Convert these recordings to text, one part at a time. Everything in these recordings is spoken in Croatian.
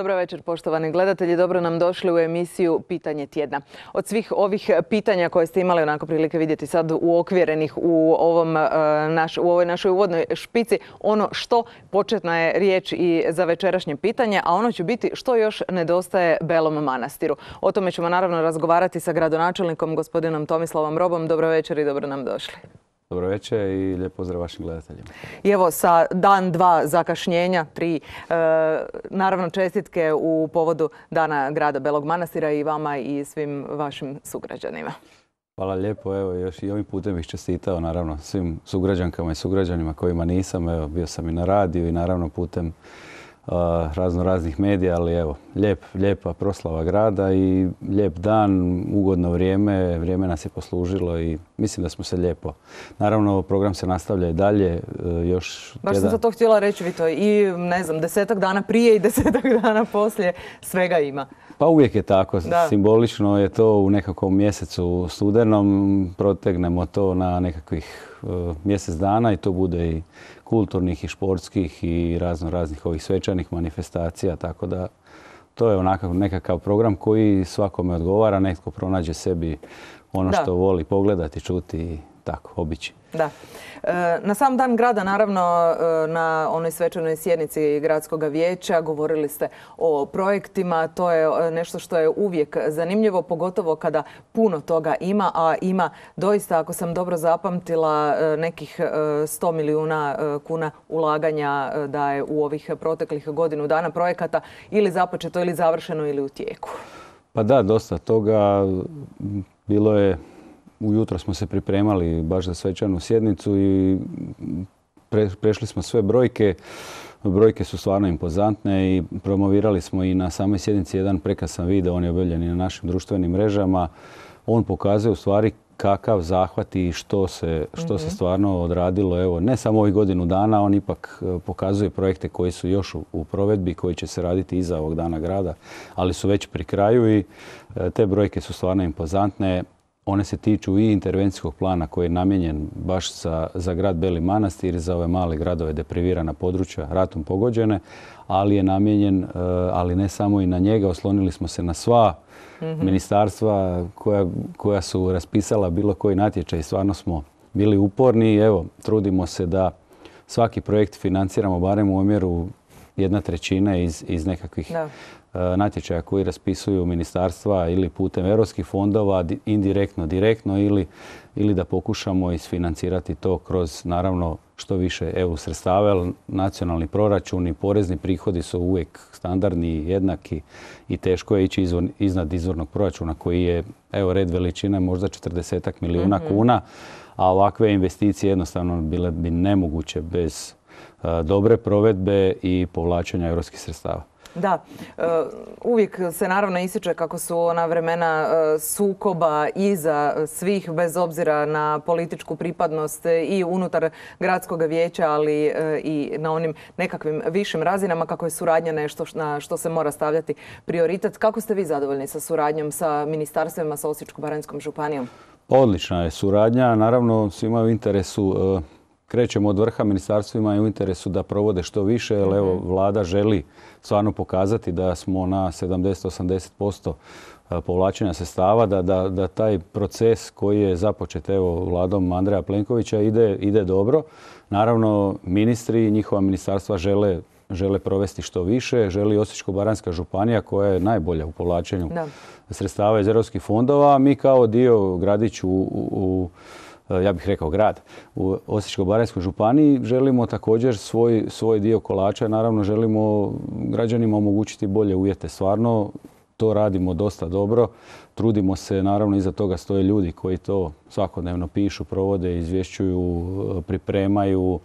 Dobro večer, poštovani gledatelji. Dobro nam došli u emisiju Pitanje tjedna. Od svih ovih pitanja koje ste imali onako prilike vidjeti sad uokvjerenih u, ovom, e, u ovoj našoj uvodnoj špici, ono što početna je riječ i za večerašnje pitanje, a ono će biti što još nedostaje Belom manastiru. O tome ćemo naravno razgovarati sa gradonačelnikom gospodinom Tomislavom Robom. Dobro večer i dobro nam došli. Dobro večer i lijep pozdrav vašim gledateljima. I evo sa dan dva zakašnjenja, tri, e, naravno čestitke u povodu Dana grada Belog Manastira i vama i svim vašim sugrađanima. Hvala lijepo, evo još i ovim putem bih čestitao naravno svim sugrađankama i sugrađanima kojima nisam, evo bio sam i na radiju i naravno putem razno raznih medija, ali evo, lijep, lijepa proslava grada i lijep dan, ugodno vrijeme, vrijeme nas je poslužilo i mislim da smo se lijepo. Naravno, program se nastavlja i dalje, e, još... Baš sam za to htjela reći, Vito, i ne znam, desetak dana prije i desetak dana poslije svega ima. Pa uvijek je tako, simbolično je to u nekakvom mjesecu studenom, protegnemo to na nekakvih e, mjesec dana i to bude i kulturnih i športskih i razno raznih ovih svečanih manifestacija, tako da to je onakav nekakav program koji svakome odgovara, netko pronađe sebi ono što voli pogledati, čuti i tako, obići. Da. E, na sam dan grada, naravno, e, na onoj svečanoj sjednici gradskog vijeća govorili ste o projektima. To je e, nešto što je uvijek zanimljivo, pogotovo kada puno toga ima, a ima doista, ako sam dobro zapamtila, nekih 100 milijuna kuna ulaganja da je u ovih proteklih godinu dana projekata ili započeto, ili završeno, ili u tijeku. Pa da, dosta toga bilo je ujutro smo se pripremali baš za svečanu sjednicu i prešli smo sve brojke. Brojke su stvarno impozantne i promovirali smo i na samoj sjednici jedan prekasan video, on je objavljen i na našim društvenim mrežama. On pokazuje u stvari kakav zahvat i što se, što se mhm. stvarno odradilo. Evo, ne samo ovih godinu dana, on ipak e, pokazuje projekte koji su još u provedbi, koji će se raditi iza ovog dana grada, ali su već pri kraju i e, te brojke su stvarno impozantne. One se tiču i intervencijskog plana koji je namijenjen baš za, grad Beli Manastir, za ove male gradove deprivirana područja, ratom pogođene, ali je namijenjen, eh, ali ne samo i na njega, oslonili smo se na sva mhm. ministarstva koja, su raspisala bilo koji natječaj. Stvarno smo bili uporni i evo, trudimo se da svaki projekt financiramo barem u omjeru jedna trećina iz, nekakvih Eh, natječaja koji raspisuju ministarstva ili putem europskih fondova, indirektno, direktno ili, ili da pokušamo isfinancirati to kroz naravno što više EU sredstava, nacionalni nacionalni i porezni prihodi su uvijek standardni, jednaki i teško je ići iznad izvornog proračuna koji je, evo red veličine, možda 40 milijuna mhm. kuna, a ovakve investicije jednostavno bile bi nemoguće bez eh, dobre provedbe i povlačenja europskih sredstava. Da, e, uvijek se naravno ističe kako su ona vremena e, sukoba iza svih, bez obzira na političku pripadnost i unutar gradskog vijeća, ali e, i na onim nekakvim višim razinama, kako je suradnja nešto na što se mora stavljati prioritet. Kako ste vi zadovoljni sa suradnjom sa ministarstvima, sa Osječko-Baranjskom županijom? Odlična je suradnja. Naravno, svima u interesu krećemo od vrha ministarstvima i u interesu da provode što više, jer evo mhm. vlada želi stvarno pokazati da smo na 70-80% e, povlačenja sredstava, da, taj proces koji je započet evo vladom Andreja Plenkovića ide, ide dobro. Naravno, ministri i njihova ministarstva žele žele provesti što više. Želi Osječko-Baranjska županija koja je najbolja u povlačenju sredstava iz europskih fondova. Mi kao dio gradiću u E, ja bih rekao grad, u osječko barajskoj županiji želimo također svoj, svoj dio kolača. Naravno, želimo građanima omogućiti bolje uvjete. Stvarno, to radimo dosta dobro. Trudimo se, naravno, iza toga stoje ljudi koji to svakodnevno pišu, provode, izvješćuju, e, pripremaju,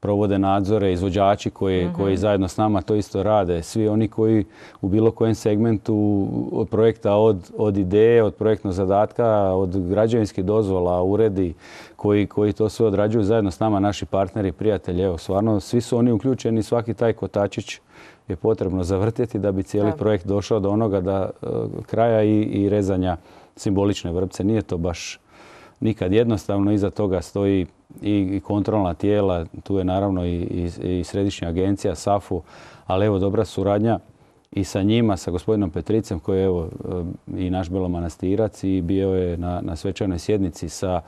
provode nadzore, izvođači koji, mhm. zajedno s nama to isto rade, svi oni koji u bilo kojem segmentu od projekta, od, ideje, od projektnog zadatka, od građevinskih dozvola, uredi koji, to sve odrađuju zajedno s nama, naši partneri, prijatelji, evo stvarno svi su oni uključeni, svaki taj kotačić je potrebno zavrtjeti da bi cijeli projekt došao do onoga da e, kraja i rezanja simbolične vrpce. Nije to baš nikad jednostavno. Iza toga stoji i kontrolna tijela, tu je naravno i, središnja agencija, SAFU, ali evo dobra suradnja i sa njima, sa gospodinom Petricem koji je evo, e, i naš belomanastirac i bio je na, na svečanoj sjednici sa,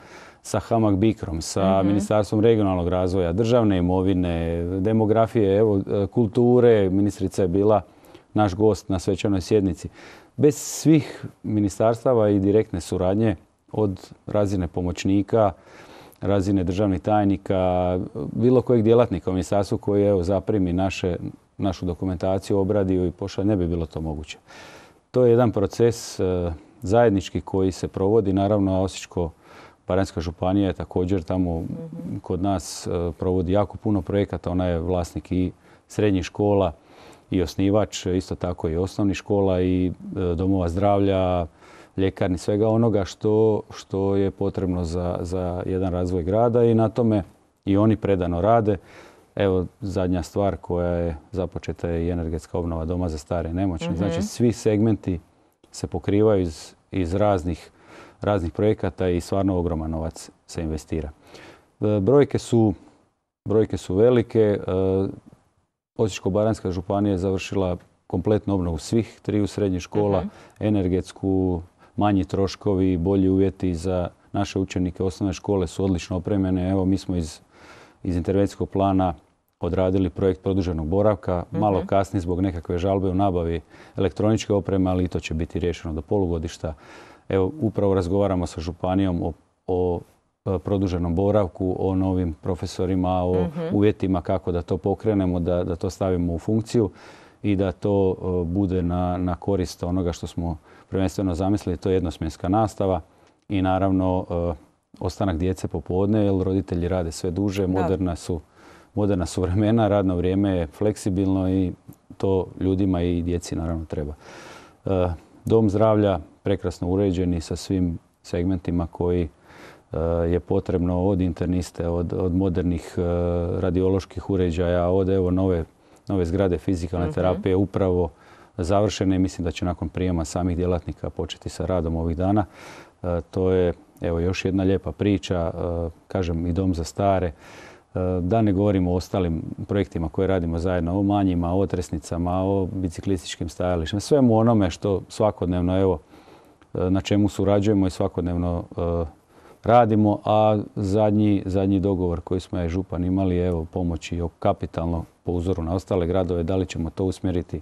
sa Hamag Bikrom, sa mhm. Ministarstvom regionalnog razvoja, državne imovine, demografije, e, kulture. Ministrica je bila naš gost na svečanoj sjednici. Bez svih ministarstava i direktne suradnje od razine pomoćnika, razine državnih tajnika, bilo kojeg djelatnika u ministarstvu koji evo, zaprimi naše, našu dokumentaciju, obradio i pošalje, ne bi bilo to moguće. To je jedan proces e, zajednički koji se provodi. Naravno, Osječko Baranjska županija je također tamo mhm. kod nas e, provodi jako puno projekata. Ona je vlasnik i srednjih škola i osnivač, e, isto tako i osnovnih škola i domova zdravlja, ljekarni, svega onoga što, što je potrebno za, jedan razvoj grada i na tome i oni predano rade. Evo, zadnja stvar koja je započeta je i energetska obnova doma za stare i nemoćne. Mhm. Znači, svi segmenti se pokrivaju iz, raznih, projekata i stvarno ogroman novac se investira. E, brojke su, velike. E, Osječko-Baranjska županija je završila kompletnu obnovu svih triju srednjih škola, mhm. energetsku, manji troškovi, bolji uvjeti za naše učenike osnovne škole su odlično opremljene. Evo, mi smo iz, intervencijskog plana odradili projekt produženog boravka. Mhm. Malo kasni zbog nekakve žalbe u nabavi elektroničke opreme, ali i to će biti riješeno do polugodišta. Evo, upravo razgovaramo sa Županijom o, e, produženom boravku, o novim profesorima, o mhm. uvjetima kako da to pokrenemo, da, to stavimo u funkciju i da to e, bude na, na korist onoga što smo prvenstveno zamislili to je jednosmjenska nastava i naravno e, ostanak djece popodne jer roditelji rade sve duže, moderna su, moderna su vremena, radno vrijeme je fleksibilno i to ljudima i djeci naravno treba. E, dom zdravlja prekrasno uređeni sa svim segmentima koji e, je potrebno od interniste, od, modernih radioloških uređaja, od evo nove, nove zgrade fizikalne mhm. terapije, upravo završene i mislim da će nakon prijema samih djelatnika početi sa radom ovih dana. E, to je evo još jedna lijepa priča, e, kažem i dom za stare. E, da ne govorimo o ostalim projektima koje radimo zajedno, o manjima, o otresnicama, o biciklističkim stajalištima, svemu onome što svakodnevno evo na čemu surađujemo i svakodnevno radimo, a zadnji, zadnji dogovor koji smo ja župan imali evo, pomoći kapitalno po uzoru na ostale gradove, da li ćemo to usmjeriti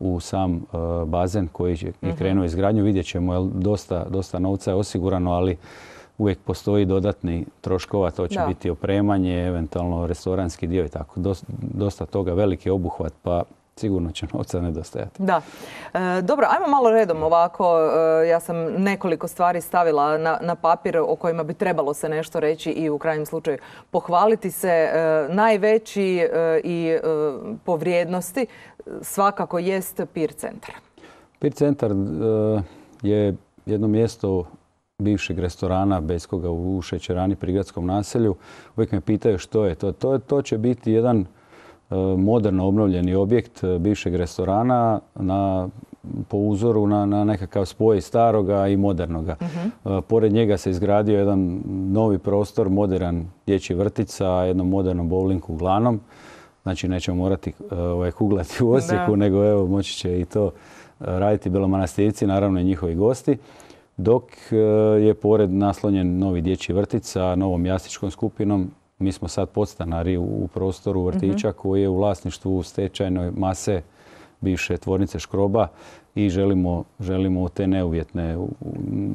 u sam e, bazen koji je mhm. krenuo izgradnju. Vidjet ćemo, dosta, novca je osigurano, ali uvijek postoji dodatni troškova, to će biti opremanje, eventualno restoranski dio i tako. Dosta toga, veliki obuhvat, pa sigurno će novca nedostajati. Da. E, dobro, ajmo malo redom ovako. E, ja sam nekoliko stvari stavila na, na papir o kojima bi trebalo se nešto reći i u krajnjem slučaju pohvaliti se. E, najveći i po vrijednosti svakako jest PIR centar. PIR centar je jedno mjesto bivšeg restorana koga u Šećerani, Prigradskom naselju. Uvijek me pitaju što je to. To, to će biti jedan moderno obnovljeni objekt e, bivšeg restorana na po uzoru na, nekakav spoj staroga i modernoga. Mhm. E, pored njega se izgradio jedan novi prostor, modern dječji vrtić sa jednom modernom bowlingu glanom. Znači nećemo morati e, ovaj, kuglati u Osijeku, nego evo moći će i to raditi Belomanastirci, naravno i njihovi gosti. Dok je pored naslonjen novi dječji vrtić sa novom jastičkom skupinom mi smo sad podstanari u prostoru vrtića mhm. koji je u vlasništvu stečajnoj mase bivše tvornice škroba i želimo, želimo te neuvjetne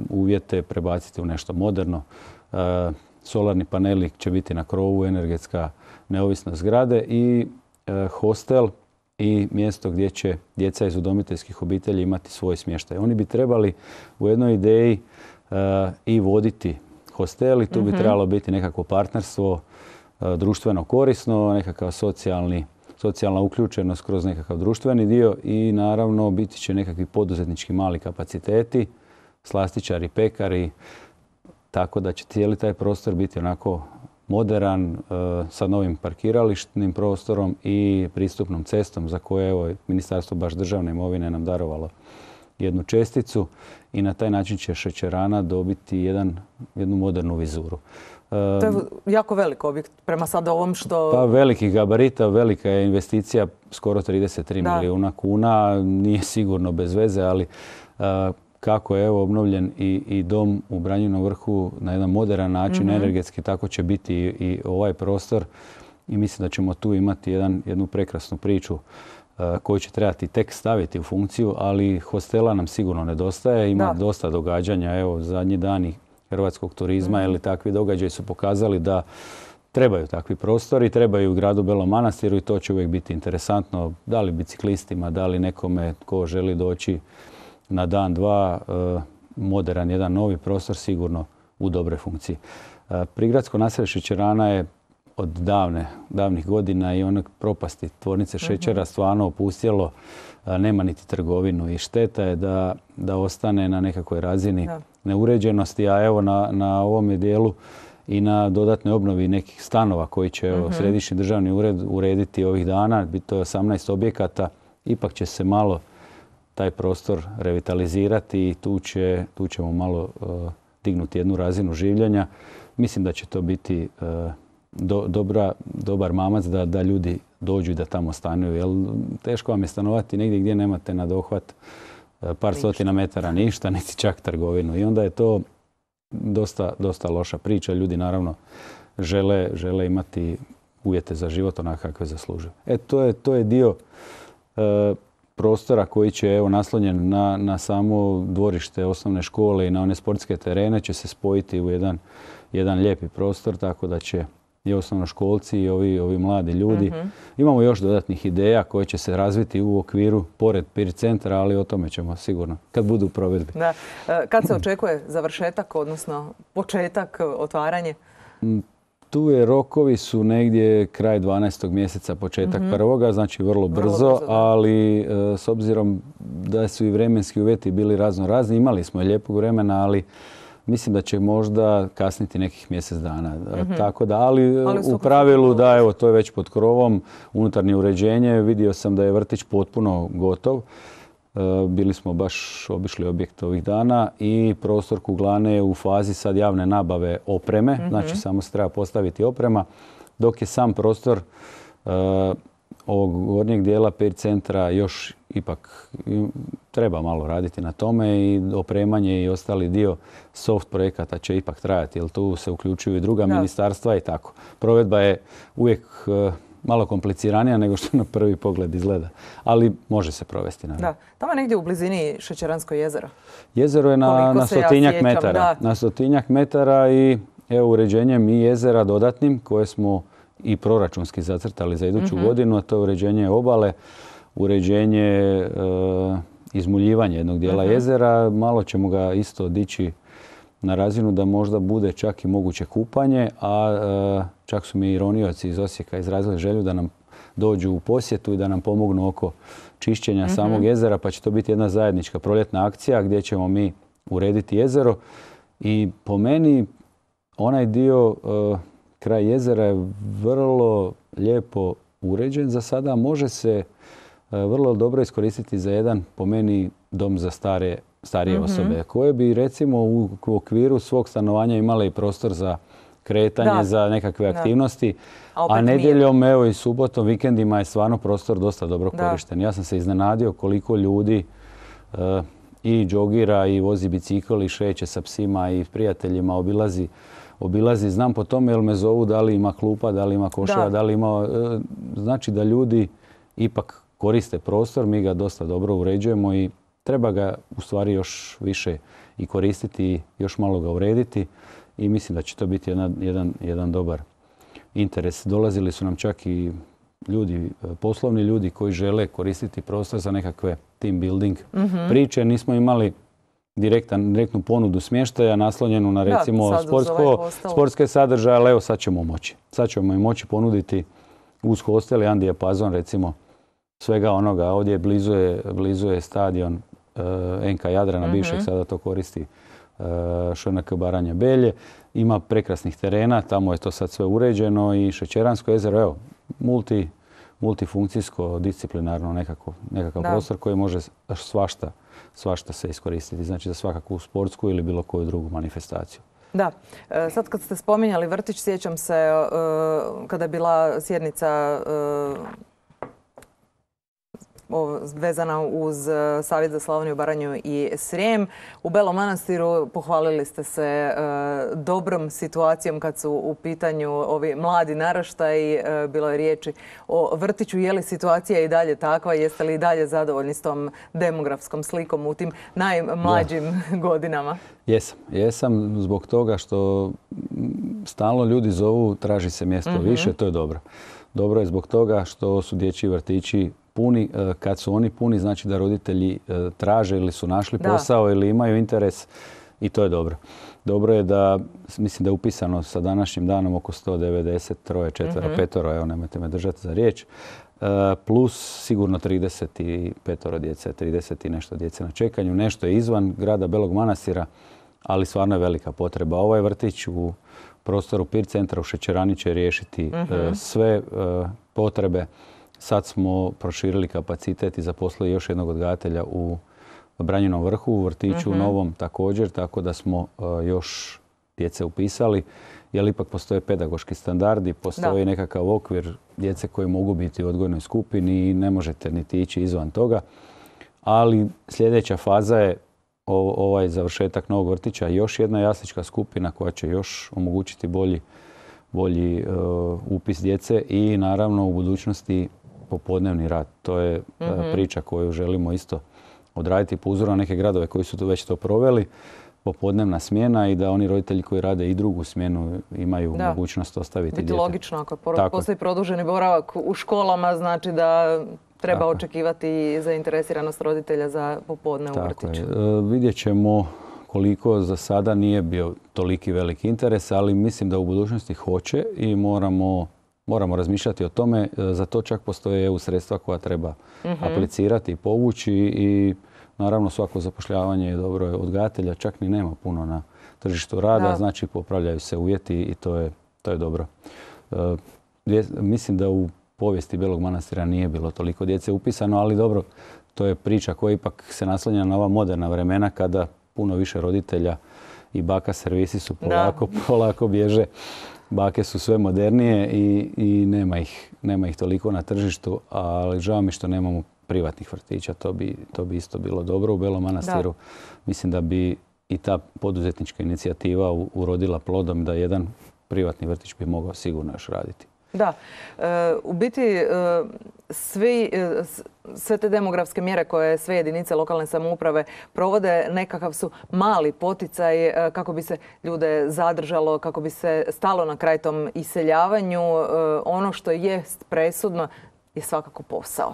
uvjete prebaciti u nešto moderno. E, solarni paneli će biti na krovu, energetska neovisnost zgrade i e, hostel i mjesto gdje će djeca iz udomiteljskih obitelji imati svoj smještaj. Oni bi trebali u jednoj ideji e, i voditi hostel i tu bi mhm. trebalo biti nekako partnerstvo E, društveno korisno, nekakav socijalni socijalna uključenost kroz nekakav društveni dio i naravno biti će nekakvi poduzetnički mali kapaciteti, slastičari, pekari, tako da će cijeli taj prostor biti onako moderan e, sa novim parkiralištnim prostorom i pristupnom cestom za koje evo, Ministarstvo baš državne imovine nam darovalo jednu česticu i na taj način će šećerana dobiti jedan, jednu modernu vizuru. To je jako velik objekt prema sada ovom što... Pa veliki gabarita, velika je investicija, skoro 33 da. milijuna kuna. Nije sigurno bez veze, ali e, kako je evo obnovljen i, dom u Branjinom vrhu na jedan moderan način, mhm. energetski, tako će biti i, ovaj prostor. I mislim da ćemo tu imati jedan, jednu prekrasnu priču e, koju će trebati tek staviti u funkciju, ali hostela nam sigurno nedostaje. Ima dosta događanja, evo zadnji dani hrvatskog turizma, ili mhm. takvi događaji su pokazali da trebaju takvi prostori, trebaju u gradu Belom Manastiru i to će uvijek biti interesantno, da li biciklistima, da li nekome ko želi doći na dan, dva, eh, modern jedan novi prostor sigurno u dobre funkciji. Eh, Prigradsko naselje Šećerana je od davne, davnih godina i onog propasti tvornice mhm. šećera stvarno opustjelo, eh, nema niti trgovinu i šteta je da, da ostane na nekakvoj razini neuređenosti, a evo na, na ovome dijelu i na dodatnoj obnovi nekih stanova koji će mhm. Središnji državni ured urediti ovih dana, bit to je 18 objekata, ipak će se malo taj prostor revitalizirati i tu, će, tu ćemo malo e, dignuti jednu razinu življenja. Mislim da će to biti e, dobra, dobar mamac da, da ljudi dođu i da tamo stanuju. Jer teško vam je stanovati negdje gdje nemate na dohvat par stotina metara ništa, niti čak trgovinu. I onda je to dosta, loša priča. Ljudi naravno žele, žele imati uvjete za život onakve kakve zaslužuju. E, to je, dio e, prostora koji će, evo, naslonjen na, samo dvorište osnovne škole i na one sportske terene, će se spojiti u jedan, jedan lijepi prostor, tako da će i osnovnoškolci i ovi, ovi mladi ljudi. Mhm. Imamo još dodatnih ideja koje će se razviti u okviru pored PIR centra, ali o tome ćemo sigurno kad budu provedbi. Da. E, kad se očekuje završetak, odnosno početak, otvaranje? Mm, tu je rokovi su negdje kraj 12. mjeseca, početak mhm. prvoga, znači vrlo brzo, ali e, s obzirom da su i vremenski uvjeti bili razno razni, imali smo lijepog vremena, ali mislim da će možda kasniti nekih mjesec dana. E, mhm. Tako da, ali, u e, pravilu da, evo, to je već pod krovom, unutarnje uređenje, vidio sam da je vrtić potpuno gotov. E, bili smo baš obišli objekt ovih dana i prostor Kuglane je u fazi sad javne nabave opreme, mhm. znači samo se treba postaviti oprema, dok je sam prostor ovog gornjeg dijela PER centra još ipak treba malo raditi na tome i opremanje i ostali dio soft projekata će ipak trajati, jer tu se uključuju i druga ministarstva i tako. Provedba je uvijek e, malo kompliciranija nego što na prvi pogled izgleda, ali može se provesti. Naravno. Da, tamo je negdje u blizini Šećeransko jezero. Jezero je na, stotinjak metara. Na stotinjak metara i evo uređenjem i jezera dodatnim koje smo i proračunski zacrtali za iduću mhm. godinu, a to je uređenje obale uređenje, e, izmuljivanje jednog dijela jezera. Malo ćemo ga isto dići na razinu da možda bude čak i moguće kupanje, a e, čak su mi ironioci iz Osijeka izrazili želju da nam dođu u posjetu i da nam pomognu oko čišćenja mhm. samog jezera, pa će to biti jedna zajednička proljetna akcija gdje ćemo mi urediti jezero. I po meni onaj dio kraja e, kraj jezera je vrlo lijepo uređen. Za sada može se E, vrlo dobro iskoristiti za jedan, po meni, dom za stare, starije mhm. osobe koje bi recimo u okviru svog stanovanja imale i prostor za kretanje, za nekakve aktivnosti. A, nedjeljom, evo i subotom, vikendima je stvarno prostor dosta dobro korišten. Ja sam se iznenadio koliko ljudi e, i džogira i vozi bicikl i šeće sa psima i prijateljima, obilazi obilazi. Znam po tome jel me zovu da li ima klupa, da li ima košara, da li ima... E, znači da ljudi ipak koriste prostor, mi ga dosta dobro uređujemo i treba ga u stvari još više i koristiti i još malo ga urediti i mislim da će to biti jedan, jedan dobar interes. Dolazili su nam čak i ljudi, poslovni ljudi koji žele koristiti prostor za nekakve team building mhm. priče. Nismo imali direktan, direktnu ponudu smještaja naslonjenu na recimo ovaj sportsko, sportske sadržaje, ali evo sad ćemo moći. Sad ćemo im moći ponuditi uz hostel jedan dijapazon recimo svega onoga. Ovdje blizu je, stadion eh, NK Jadrana, mhm. bivšeg sada to koristi e, Baranja Belje. Ima prekrasnih terena, tamo je to sad sve uređeno i Šećeransko jezero, evo, multifunkcijsko, disciplinarno nekakav prostor koji može svašta, svašta se iskoristiti. Znači za svakakvu sportsku ili bilo koju drugu manifestaciju. Da. Eh, sad kad ste spominjali vrtić, sjećam se kada je bila sjednica vezana uz e, Savjet za Slavoniju, Baranju i Srijem. U Belom Manastiru pohvalili ste se e, dobrom situacijom kad su u pitanju ovi mladi naraštaj. E, bilo je riječi o vrtiću. Je li situacija i dalje takva? Jeste li i dalje zadovoljni s tom demografskom slikom u tim najmlađim godinama? Jesam. Jesam zbog toga što stalno ljudi zovu traži se mjesto mhm. više. To je dobro. Dobro je zbog toga što su dječji vrtići puni, e, kad su oni puni, znači da roditelji e, traže ili su našli posao ili imaju interes i to je dobro. Dobro je da, mislim da je upisano sa današnjim danom oko 193, troje, mm -hmm. evo nemojte me držati za riječ, e, plus sigurno 35 djece, 30 i nešto djece na čekanju. Nešto je izvan grada Belog Manasira, ali stvarno je velika potreba. Ovaj vrtić u prostoru PIR centra u Šećerani će riješiti mhm. sve potrebe Sad smo proširili kapacitet i zaposlili još jednog odgajatelja u Branjenom vrhu, u vrtiću, u mhm. Novom također, tako da smo e, još djece upisali, jer ipak postoje pedagoški standardi, postoji nekakav okvir djece koje mogu biti u odgojnoj skupini i ne možete niti ići izvan toga. Ali sljedeća faza je ovaj završetak novog vrtića, još jedna jaslička skupina koja će još omogućiti bolji, bolji e, upis djece i naravno u budućnosti popodnevni rad. To je e, mhm. priča koju želimo isto odraditi po uzoru na neke gradove koji su to već to proveli. Popodnevna smjena i da oni roditelji koji rade i drugu smjenu imaju mogućnost ostaviti Biti djete. logično, ako postoji produženi boravak u školama, znači da treba očekivati zainteresiranost roditelja za popodne u vrtiću. E, vidjet ćemo koliko za sada nije bio toliki veliki interes, ali mislim da u budućnosti hoće i moramo moramo razmišljati o tome. E, za to čak postoje EU sredstva koja treba mhm. aplicirati i povući i naravno svako zapošljavanje je dobro odgajatelja. Čak ni nema puno na tržištu rada, znači popravljaju se uvjeti i to je, dobro. E, mislim da u povijesti Belog manastira nije bilo toliko djece upisano, ali dobro, to je priča koja ipak se naslanja na ova moderna vremena kada puno više roditelja i baka servisi su polako, polako bježe bake su sve modernije i, nema, ih, toliko na tržištu, ali žao mi što nemamo privatnih vrtića, to bi, isto bilo dobro u Belom Manastiru. Mislim da bi i ta poduzetnička inicijativa urodila plodom da jedan privatni vrtić bi mogao sigurno još raditi. Da, e, u biti e, e, sve te demografske mjere koje sve jedinice lokalne samouprave provode nekakav su mali poticaj kako bi se ljude zadržalo, kako bi se stalo na kraj tom iseljavanju. Ono što je presudno je svakako posao.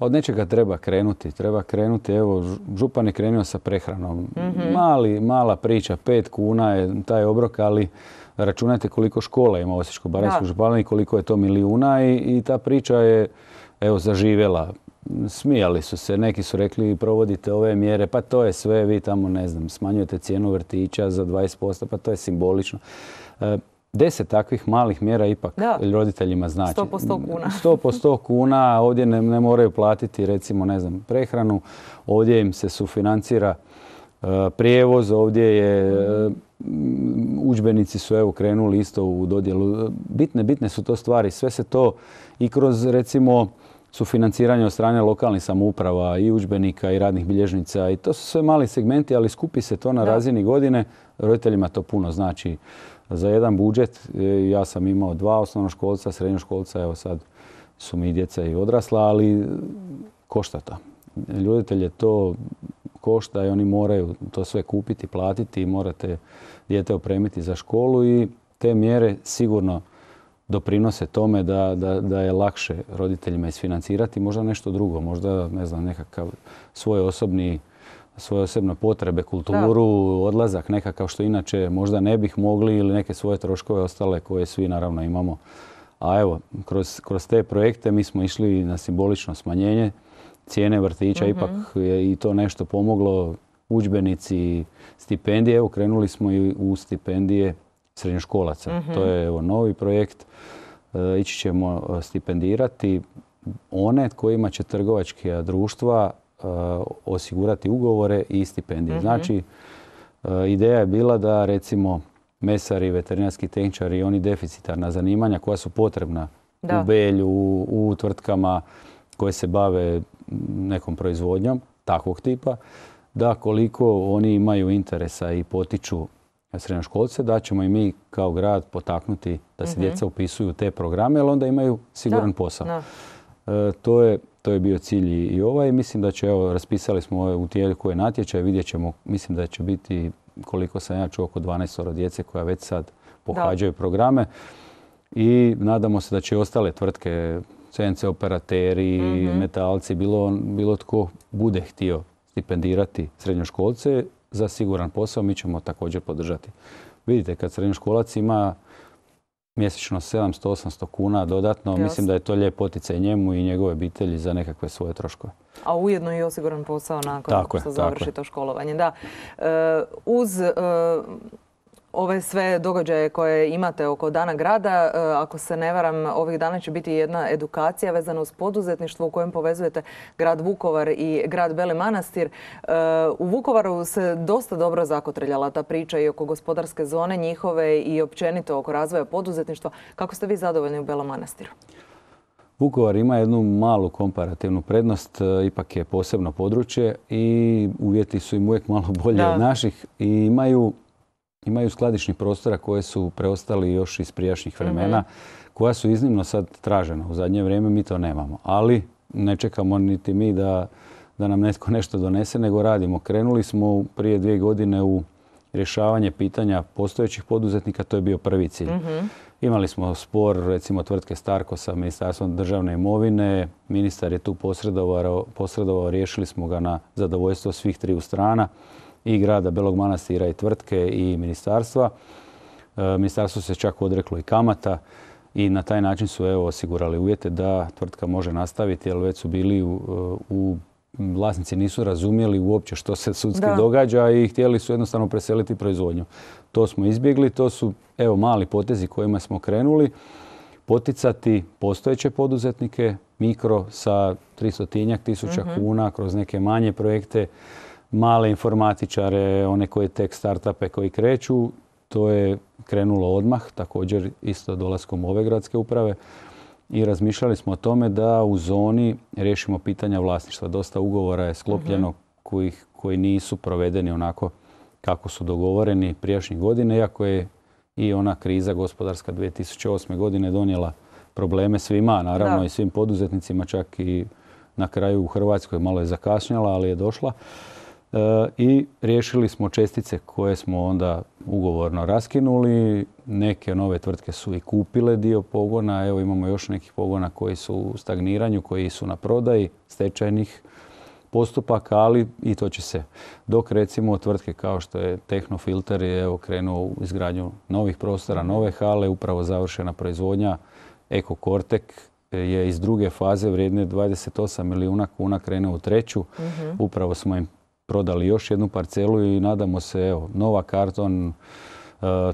Pa od nečega treba krenuti. Treba krenuti, evo, župan je krenuo sa prehranom. Mhm. Mali, mala priča, pet kuna je taj obrok, ali računajte koliko škola ima osječko baranjsko baranjskoj i koliko je to milijuna i, ta priča je, evo, zaživjela smijali su se, neki su rekli provodite ove mjere, pa to je sve, vi tamo ne znam, smanjujete cijenu vrtića za 20%, pa to je simbolično. E, deset takvih malih mjera ipak roditeljima znači. sto po sto kuna. 100 po kuna, ovdje ne, moraju platiti recimo ne znam prehranu, ovdje im se sufinancira e, prijevoz, ovdje je e, udžbenici su evo krenuli isto u dodjelu. E, bitne, bitne su to stvari. Sve se to i kroz recimo sufinanciranje od strane lokalnih samouprava i udžbenika i radnih bilježnica i to su sve mali segmenti, ali skupi se to na razini godine. Roditeljima to puno znači za jedan budžet. E, ja sam imao dva osnovnoškolca, srednjoškolca, evo sad su mi i djeca i odrasla, ali košta to. Ljuditelje to košta i oni moraju to sve kupiti, platiti i morate dijete opremiti za školu i te mjere sigurno doprinose tome da, da je lakše roditeljima isfinancirati možda nešto drugo, možda ne znam, nekakav svoj osobni svoje osobne potrebe, kulturu, odlazak, neka kao što inače možda ne bih mogli ili neke svoje troškove ostale koje svi naravno imamo. A evo, kroz, te projekte mi smo išli na simbolično smanjenje cijene vrtića, mhm. ipak je i to nešto pomoglo, udžbenici, stipendije. Evo, krenuli smo i u stipendije srednjoškolaca. Mhm. To je evo, novi projekt. E, ići ćemo e, stipendirati one kojima će trgovačka društva Eh, osigurati ugovore i stipendije. Mhm. Znači, eh, ideja je bila da recimo mesari, veterinarski tehničari i oni deficitarna zanimanja koja su potrebna u Belju, u, tvrtkama koje se bave nekom proizvodnjom takvog tipa, da koliko oni imaju interesa i potiču srednjoškolce, da ćemo i mi kao grad potaknuti da se mhm. djeca upisuju te programe, jer onda imaju siguran posao. Eh, to je to je bio cilj i ovaj. Mislim da će, evo, raspisali smo u tijeku je natječaj, vidjet ćemo, mislim da će biti koliko sam ja čuo oko 12 djece koja već sad pohađaju programe i nadamo se da će i ostale tvrtke, CNC operateri, mhm. metalci, bilo tko bude htio stipendirati srednjoškolce za siguran posao, mi ćemo također podržati. Vidite, kad srednjoškolac ima mjesečno 700-800 kuna dodatno. Mislim da je to lijep poticaj njemu i njegove obitelji za nekakve svoje troškove. A ujedno i osiguran posao nakon tako što završi to školovanje. Da. E, uz e, ove sve događaje koje imate oko Dana grada, e, ako se ne varam, ovih dana će biti jedna edukacija vezana uz poduzetništvo u kojem povezujete grad Vukovar i grad Beli Manastir. E, u Vukovaru se dosta dobro zakotrljala ta priča i oko gospodarske zone njihove i općenito oko razvoja poduzetništva. Kako ste vi zadovoljni u Belom Manastiru? Vukovar ima jednu malu komparativnu prednost, e, ipak je posebno područje i uvjeti su im uvijek malo bolje od naših i imaju imaju skladišnih prostora koje su preostali još iz prijašnjih vremena, mhm. koja su iznimno sad tražena. U zadnje vrijeme mi to nemamo, ali ne čekamo niti mi da, da nam netko nešto donese, nego radimo. Krenuli smo prije dvije godine u rješavanje pitanja postojećih poduzetnika, to je bio prvi cilj. Mhm. Imali smo spor, recimo, tvrtke Starko sa Ministarstvom državne imovine. Ministar je tu posredovao, posredovao, riješili smo ga na zadovoljstvo svih triju strana i grada Belog Manastira i tvrtke i ministarstva. E, Ministarstvo se čak odreklo i kamata i na taj način su evo osigurali uvjete da tvrtka može nastaviti jer već su bili u, vlasnici nisu razumjeli uopće što se sudski događa i htjeli su jednostavno preseliti proizvodnju. To smo izbjegli, to su evo mali potezi kojima smo krenuli poticati postojeće poduzetnike mikro sa 300 tisuća mhm. kuna kroz neke manje projekte male informatičare, one koje tek startupe koji kreću. To je krenulo odmah, također isto dolaskom ove gradske uprave. I razmišljali smo o tome da u zoni riješimo pitanja vlasništva. Dosta ugovora je sklopljeno mhm. koji, nisu provedeni onako kako su dogovoreni prijašnjih godine, iako je i ona kriza gospodarska 2008. godine donijela probleme svima, naravno i svim poduzetnicima, čak i na kraju u Hrvatskoj malo je zakasnjala, ali je došla i riješili smo čestice koje smo onda ugovorno raskinuli. Neke nove tvrtke su i kupile dio pogona. Evo imamo još nekih pogona koji su u stagniranju, koji su na prodaji stečajnih postupaka, ali i to će se. Dok recimo tvrtke kao što je Tehnofilter je evo, krenuo u izgradnju novih prostora, nove hale, upravo završena proizvodnja Ekokortek je iz druge faze vrijedne 28 milijuna kuna krenuo u treću. Mhm. Upravo smo im prodali još jednu parcelu i nadamo se, evo, Nova Karton, e,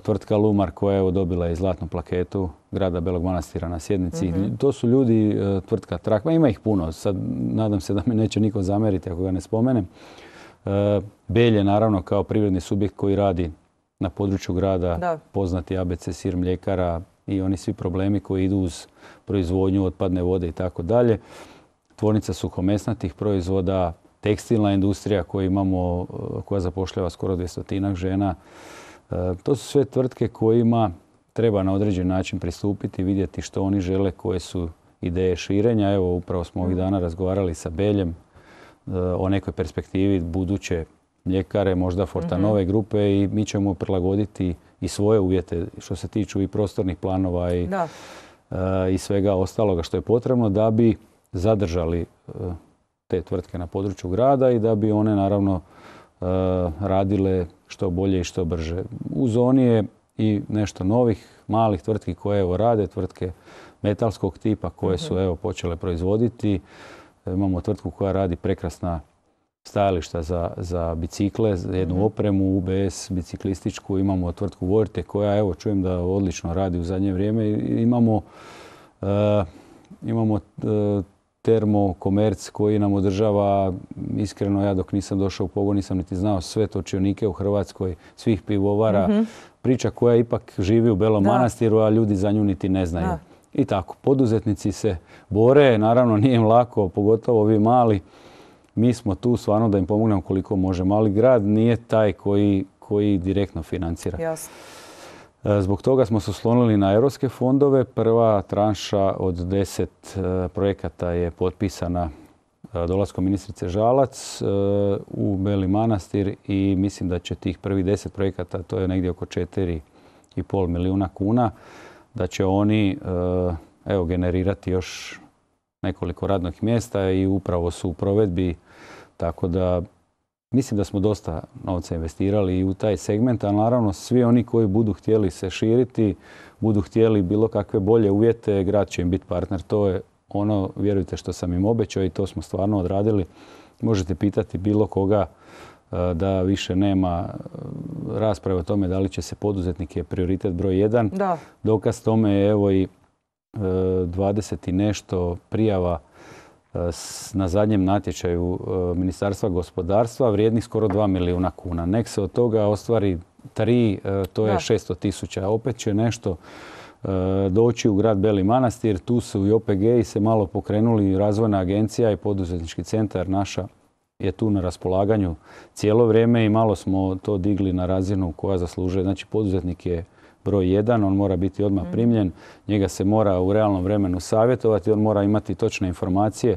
tvrtka Lumar koja je dobila i zlatnu plaketu grada Belog Manastira na sjednici. Mhm. To su ljudi, e, tvrtka Trakma, ima ih puno. Sad nadam se da me neće niko zameriti ako ga ne spomenem. E, Belje naravno kao privredni subjekt koji radi na području grada, poznati ABC sir mljekara i oni svi problemi koji idu uz proizvodnju otpadne vode i tako dalje. Tvornica suhomesnatih proizvoda, tekstilna industrija koju imamo, eh, koja zapošljava skoro dvjestotinak žena. Eh, to su sve tvrtke kojima treba na određen način pristupiti, vidjeti što oni žele, koje su ideje širenja. Evo, upravo smo ovih mm. dana razgovarali sa Beljem eh, o nekoj perspektivi buduće mljekare, možda Fortanove mhm. grupe i mi ćemo prilagoditi i svoje uvjete što se tiču i prostornih planova i, i svega ostaloga što je potrebno da bi zadržali te tvrtke na području grada i da bi one naravno e, radile što bolje i što brže. U zoni je i nešto novih malih tvrtki koje evo rade, tvrtke metalskog tipa koje su mhm. evo počele proizvoditi. E, imamo tvrtku koja radi prekrasna stajališta za, za bicikle, za jednu mhm. opremu, UBS, biciklističku. Imamo tvrtku Vorte koja evo čujem da odlično radi u zadnje vrijeme. Imamo, uh, imamo Termo, Komerc koji nam održava, iskreno ja dok nisam došao u pogon nisam niti znao sve točionike u Hrvatskoj, svih pivovara. Mhm. Priča koja ipak živi u Belom manastiru, a ljudi za nju niti ne znaju. I tako, poduzetnici se bore, naravno nije im lako, pogotovo ovi mali. Mi smo tu stvarno da im pomognemo koliko možemo, ali grad nije taj koji, koji direktno financira. Jasno. E, zbog toga smo se oslonili na europske fondove. Prva tranša od deset e, projekata je potpisana e, dolaskom ministrice Žalac u Beli Manastir i mislim da će tih prvi deset projekata, to je negdje oko 4,5 milijuna kuna, da će oni evo, generirati još nekoliko radnih mjesta i upravo su u provedbi, tako da Mislim da smo dosta novca investirali i u taj segment, a naravno svi oni koji budu htjeli se širiti, budu htjeli bilo kakve bolje uvjete, grad će im biti partner. To je ono, vjerujte što sam im obećao i to smo stvarno odradili. Možete pitati bilo koga e, da više nema e, rasprave o tome da li će se poduzetnik je prioritet broj 1. Da. Dokaz tome je evo i 20 e, i nešto prijava na zadnjem natječaju e, Ministarstva gospodarstva vrijednih skoro 2 milijuna kuna. Nek se od toga ostvari 3, e, to je 600 tisuća. Opet će nešto e, doći u grad Beli Manastir. Tu su i OPG i se malo pokrenuli razvojna agencija i poduzetnički centar naša je tu na raspolaganju cijelo vrijeme i malo smo to digli na razinu koja zaslužuje. Znači poduzetnik je broj jedan, on mora biti odmah mhm. primljen, njega se mora u realnom vremenu savjetovati, on mora imati točne informacije,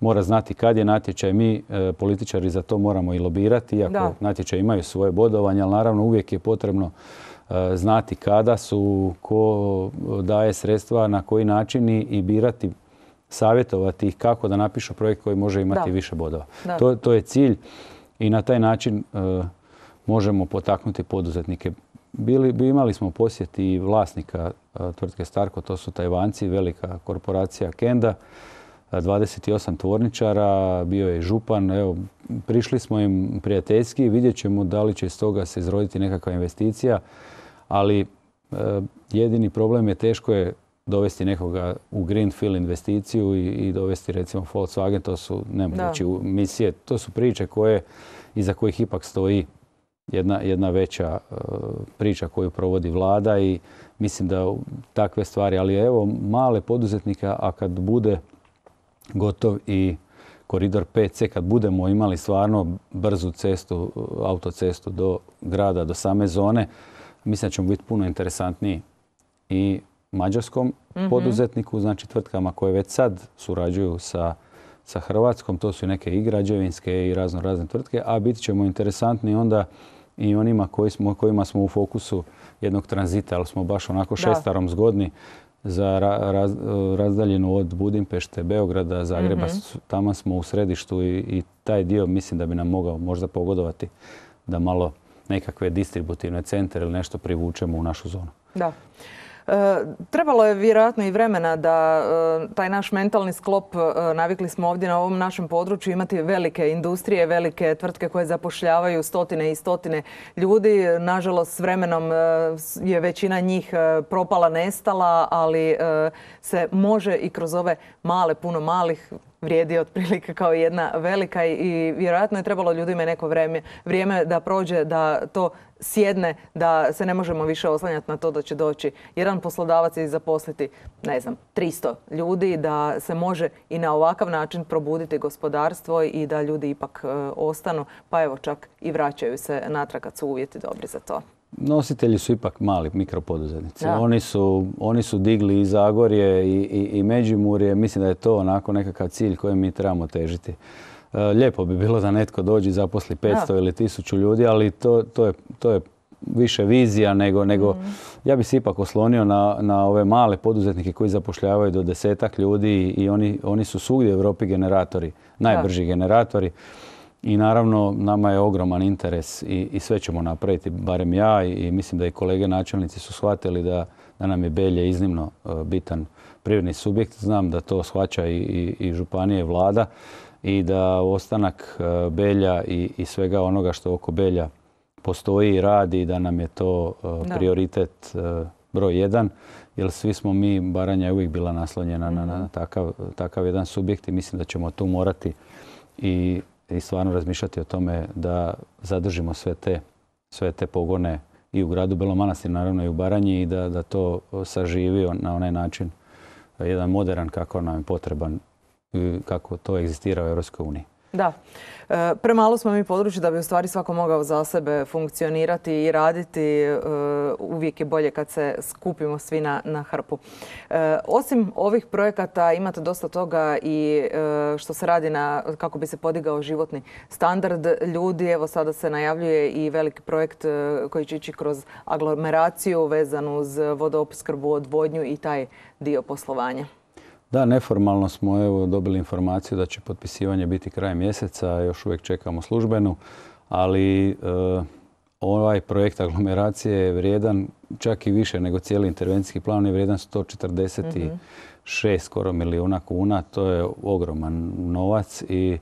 mora znati kad je natječaj. Mi e, političari za to moramo i lobirati, iako natječaj imaju svoje bodovanje, ali naravno uvijek je potrebno e, znati kada su, ko e, daje sredstva, na koji način i, birati savjetovati ih kako da napišu projekt koji može imati više bodova. To, je cilj i na taj način možemo potaknuti poduzetnike imali smo posjet i vlasnika e, tvrtke Starko, to su Tajvanci, velika korporacija Kenda, 28 e, tvorničara, bio je župan, evo, prišli smo im prijateljski, vidjet ćemo da li će iz toga se izroditi nekakva investicija, ali e, jedini problem je teško je dovesti nekoga u greenfield investiciju i, dovesti recimo Volkswagen, to su nemoguće misije, to su priče koje iza kojih ipak stoji jedna, veća e, priča koju provodi vlada i mislim da takve stvari, ali evo male poduzetnika, a kad bude gotov i koridor 5C, kad budemo imali stvarno brzu cestu, e, autocestu do grada, do same zone, mislim da ćemo biti puno interesantniji i mađarskom mhm. poduzetniku, znači tvrtkama koje već sad surađuju sa, sa Hrvatskom, to su neke i građevinske i razno razne tvrtke, a bit ćemo interesantni onda i onima kojima smo u fokusu jednog tranzita, ali smo baš onako šestarom zgodni za raz, od Budimpešte, Beograda, Zagreba. Mhm. Tamo smo u središtu i, i taj dio mislim da bi nam mogao možda pogodovati da malo nekakve distributivne centre ili nešto privučemo u našu zonu. Da. E, trebalo je vjerojatno i vremena da e, taj naš mentalni sklop, e, navikli smo ovdje na ovom našem području, imati velike industrije, velike tvrtke koje zapošljavaju stotine i stotine ljudi. Nažalost, s vremenom je većina njih propala, nestala, ali se može i kroz ove male, puno malih vrijedi otprilike kao jedna velika i vjerojatno je trebalo ljudima neko vrijeme, vrijeme da prođe, da to sjedne, da se ne možemo više oslanjati na to da će doći jedan poslodavac i zaposliti, ne znam, 300 ljudi, da se može i na ovakav način probuditi gospodarstvo i da ljudi ipak e, ostanu, pa evo čak i vraćaju se natrag kad su uvjeti dobri za to. Nositelji su ipak mali mikropoduzetnici. Oni, su, digli i Zagorje i, Međimurje. Mislim da je to onako nekakav cilj kojem mi trebamo težiti. E, lijepo bi bilo da netko dođe i zaposli 500 ili 1000 ljudi, ali to, je, više vizija nego... nego mhm. Ja bih se ipak oslonio na, ove male poduzetnike koji zapošljavaju do desetak ljudi i oni, su svugdje u Europi generatori, najbrži generatori. I naravno, nama je ogroman interes i, sve ćemo napraviti, barem ja i mislim da i kolege načelnici su shvatili da, da nam je Belje iznimno e, bitan privredni subjekt. Znam da to shvaća i, i, i županije vlada i da ostanak e, Belja i svega onoga što oko Belja postoji i radi i da nam je to e, prioritet broj jedan, jer svi smo mi, Baranja je uvijek bila naslonjena na, mhm. takav jedan subjekt i mislim da ćemo tu morati i i stvarno razmišljati o tome da zadržimo sve te, sve te pogone i u gradu Belom naravno i u Baranji i da, da to saživi na onaj način jedan moderan kako nam je potreban kako to egzistira u Europskoj uniji. Da. E, premalo smo mi područje da bi u stvari svako mogao za sebe funkcionirati i raditi. E, uvijek je bolje kad se skupimo svi na, na hrpu. E, osim ovih projekata imate dosta toga i što se radi na kako bi se podigao životni standard ljudi. Evo sada se najavljuje i veliki projekt koji će ići kroz aglomeraciju vezanu uz vodoopskrbu, odvodnju i taj dio poslovanja. Da, neformalno smo evo, dobili informaciju da će potpisivanje biti kraj mjeseca, još uvijek čekamo službenu, ali e, ovaj projekt aglomeracije je vrijedan čak i više nego cijeli intervencijski plan, je vrijedan 146 mhm. skoro milijuna kuna, to je ogroman novac i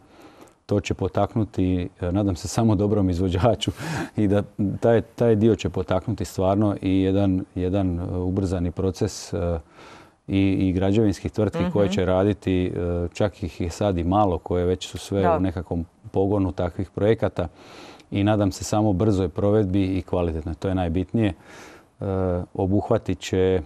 to će potaknuti, e, nadam se samo dobrom izvođaču i da taj, dio će potaknuti stvarno i jedan, ubrzani proces e, i, i građevinskih tvrtki koje mhm. će raditi, e, čak ih je sad i malo, koje već su sve u nekakvom pogonu takvih projekata i nadam se samo brzoj provedbi i kvalitetnoj. To je najbitnije. E, obuhvatit će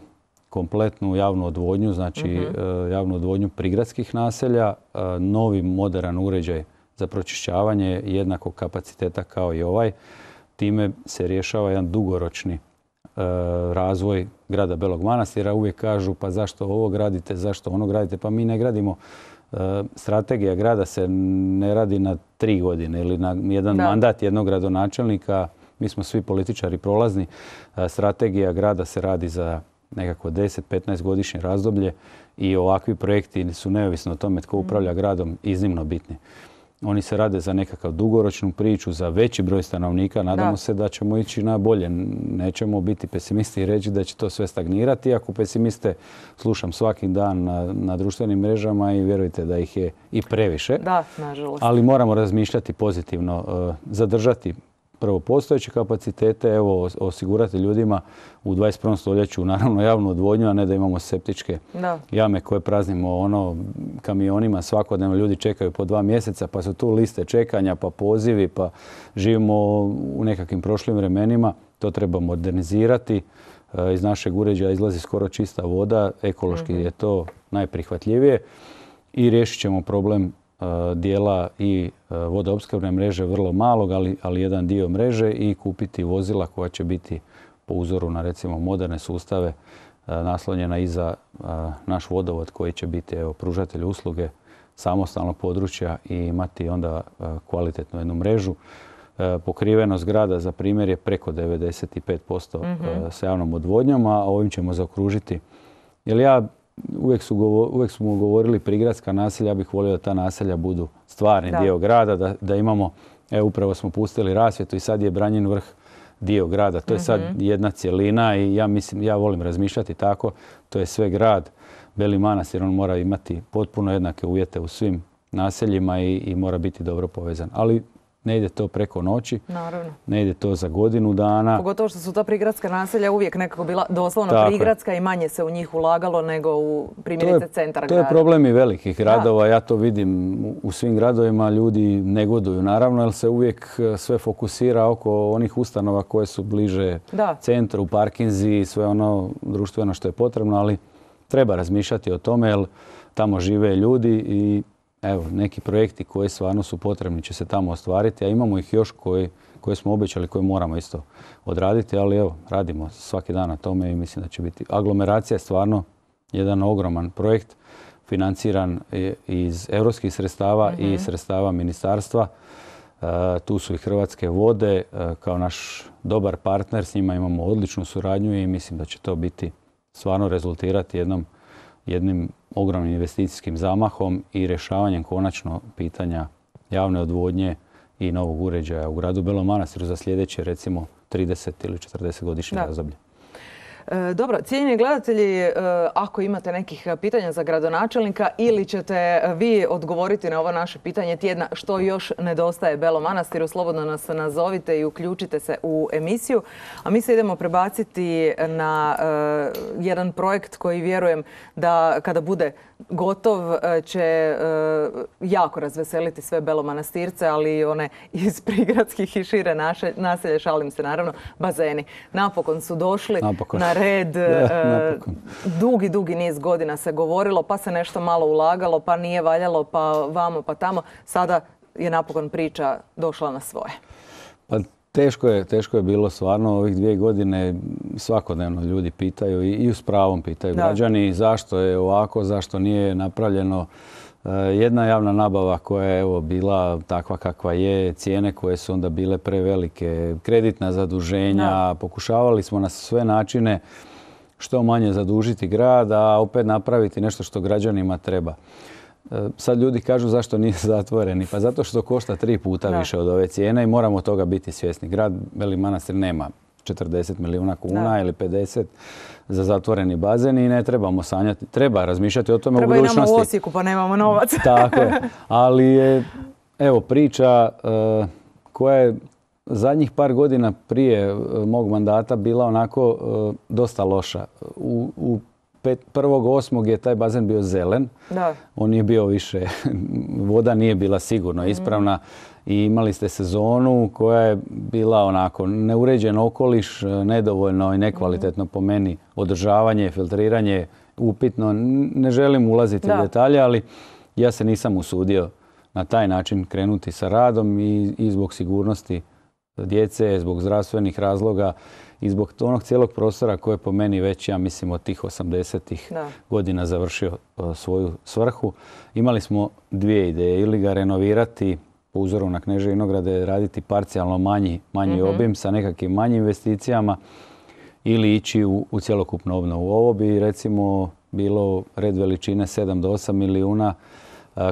kompletnu javnu odvodnju, znači mhm. e, javnu odvodnju prigradskih naselja, novi modern uređaj za pročišćavanje jednakog kapaciteta kao i ovaj. Time se rješava jedan dugoročni E, razvoj grada Belog Manastira. Uvijek kažu pa zašto ovo gradite, zašto ono gradite. Pa mi ne gradimo. E, strategija grada se ne radi na tri godine ili na jedan mandat jednog gradonačelnika. Mi smo svi političari prolazni. E, strategija grada se radi za nekako 10-15 godišnje razdoblje i ovakvi projekti su neovisno o tome tko mm. upravlja gradom iznimno bitni. Oni se rade za nekakav dugoročnu priču, za veći broj stanovnika. Nadamo se da ćemo ići na bolje. Nećemo biti pesimisti i reći da će to sve stagnirati. Ako pesimiste slušam svaki dan na, na društvenim mrežama i vjerujte da ih je i previše. Da, nažalost. Ali moramo razmišljati pozitivno, eh, zadržati prvo postojeće kapacitete, evo osigurati ljudima u 21. stoljeću naravno javnu odvodnju, a ne da imamo septičke jame koje praznimo ono kamionima svakodnevno ljudi čekaju po dva mjeseca, pa su tu liste čekanja, pa pozivi, pa živimo u nekakvim prošlim vremenima, to treba modernizirati. Eh, iz našeg uređaja izlazi skoro čista voda, ekološki mhm. je to najprihvatljivije i riješit ćemo problem E, dijela i e, vodoopskrbne mreže vrlo malog, ali, ali jedan dio mreže i kupiti vozila koja će biti po uzoru na recimo moderne sustave e, naslonjena i za naš vodovod koji će biti pružatelj usluge samostalnog područja i imati onda kvalitetnu jednu mrežu. Pokrivenost grada za primjer je preko 95% mhm. sa javnom odvodnjom, a ovim ćemo zaokružiti. Jer ja uvijek su, govorili prigradska naselja, ja bih volio da ta naselja budu stvarni dio grada, da, imamo, evo upravo smo pustili rasvjetu i sad je branjen vrh dio grada. To je sad mhm. jedna cjelina i ja mislim, ja volim razmišljati tako, to je sve grad. Beli Manastir, on mora imati potpuno jednake uvjete u svim naseljima i, i mora biti dobro povezan. Ali ne ide to preko noći, Naravno. ne ide to za godinu dana. Pogotovo što su ta prigradska naselja uvijek nekako bila doslovno prigradska i manje se u njih ulagalo nego u primjerice centar grada. To je problem i velikih gradova, ja to vidim u svim gradovima, ljudi negoduju naravno, jer se uvijek e, sve fokusira oko onih ustanova koje su bliže da. centru, parkinzi i sve ono društveno što je potrebno, ali treba razmišljati o tome jer tamo žive ljudi i evo, neki projekti koji stvarno su potrebni će se tamo ostvariti, a imamo ih još koji, koje smo obećali, koje moramo isto odraditi, ali evo, radimo svaki dan na tome i mislim da će biti. Aglomeracija stvarno jedan ogroman projekt, financiran iz europskih sredstava i mhm. sredstava ministarstva. E, tu su i Hrvatske vode e, kao naš dobar partner, s njima imamo odličnu suradnju i mislim da će to biti stvarno rezultirati jednom jednim ogromnim investicijskim zamahom i rješavanjem konačno pitanja javne odvodnje i novog uređaja u gradu Belom Manastiru za sljedeće recimo 30 ili 40 godišnje razdoblje. E, dobro, cijenjeni gledatelji, e, ako imate nekih e, pitanja za gradonačelnika ili ćete vi odgovoriti na ovo naše pitanje tjedna što još nedostaje Belom Manastiru, slobodno nas nazovite i uključite se u emisiju. A mi se idemo prebaciti na jedan projekt koji vjerujem da kada bude gotov e, će e, jako razveseliti sve belomanastirce, ali i one iz prigradskih i šire naselje, šalim se naravno, bazeni. Napokon su došli na red. E, dugi, dugi niz godina se govorilo, pa se nešto malo ulagalo, pa nije valjalo, pa vamo, pa tamo. Sada je napokon priča došla na svoje. Pa Teško je, teško je bilo stvarno ovih dvije godine svakodnevno ljudi pitaju i, i s pravom pitaju građani zašto je ovako, zašto nije napravljeno e, jedna javna nabava koja je evo, bila takva kakva je, cijene koje su onda bile prevelike, kreditna zaduženja, pokušavali smo na sve načine što manje zadužiti grad, a opet napraviti nešto što građanima treba. E, sad ljudi kažu zašto nije zatvoreni. Pa zato što košta tri puta više od ove cijene i moramo toga biti svjesni. Grad Beli Manastir nema 40 milijuna kuna ili 50 za zatvoreni bazen i ne trebamo sanjati. Treba razmišljati o tome u budućnosti. Treba i u Osijeku pa nemamo novac. Tako je. Ali je evo priča e, koja je zadnjih par godina prije e, mog mandata bila onako dosta loša. u osmog je taj bazen bio zelen. Da. On je bio više, voda nije bila sigurno mm. ispravna i imali ste sezonu koja je bila onako neuređen okoliš, e, nedovoljno i nekvalitetno mm. po meni održavanje, filtriranje, upitno. Ne želim ulaziti u detalje, ali ja se nisam usudio na taj način krenuti sa radom i, i zbog sigurnosti djece, zbog zdravstvenih razloga i zbog onog cijelog prostora koji je po meni već, ja mislim, od tih 80-ih godina završio svoju svrhu. Imali smo dvije ideje, ili ga renovirati po uzoru na Kneže Inograde, raditi parcijalno manji, mhm. obim sa nekakvim manjim investicijama ili ići u, cjelokupnu obnovu. Ovo bi recimo bilo red veličine 7 do 8 milijuna.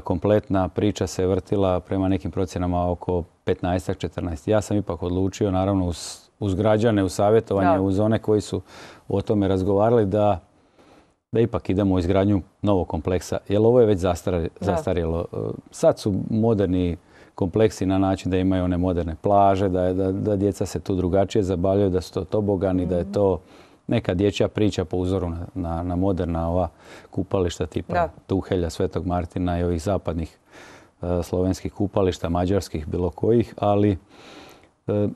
kompletna priča se vrtila prema nekim procjenama oko 15-14. Ja sam ipak odlučio, naravno uz uz građane, u savjetovanje, uz one koji su o tome razgovarali da da ipak idemo u izgradnju novog kompleksa. Jer ovo je već zastarjelo. E, sad su moderni kompleksi na način da imaju one moderne plaže, da, djeca se tu drugačije zabavljaju, da su to tobogani, da je mhm. to neka dječja priča po uzoru na, moderna ova kupališta tipa Tuhelja, Svetog Martina i ovih zapadnih e, slovenskih kupališta, mađarskih, bilo kojih, ali e,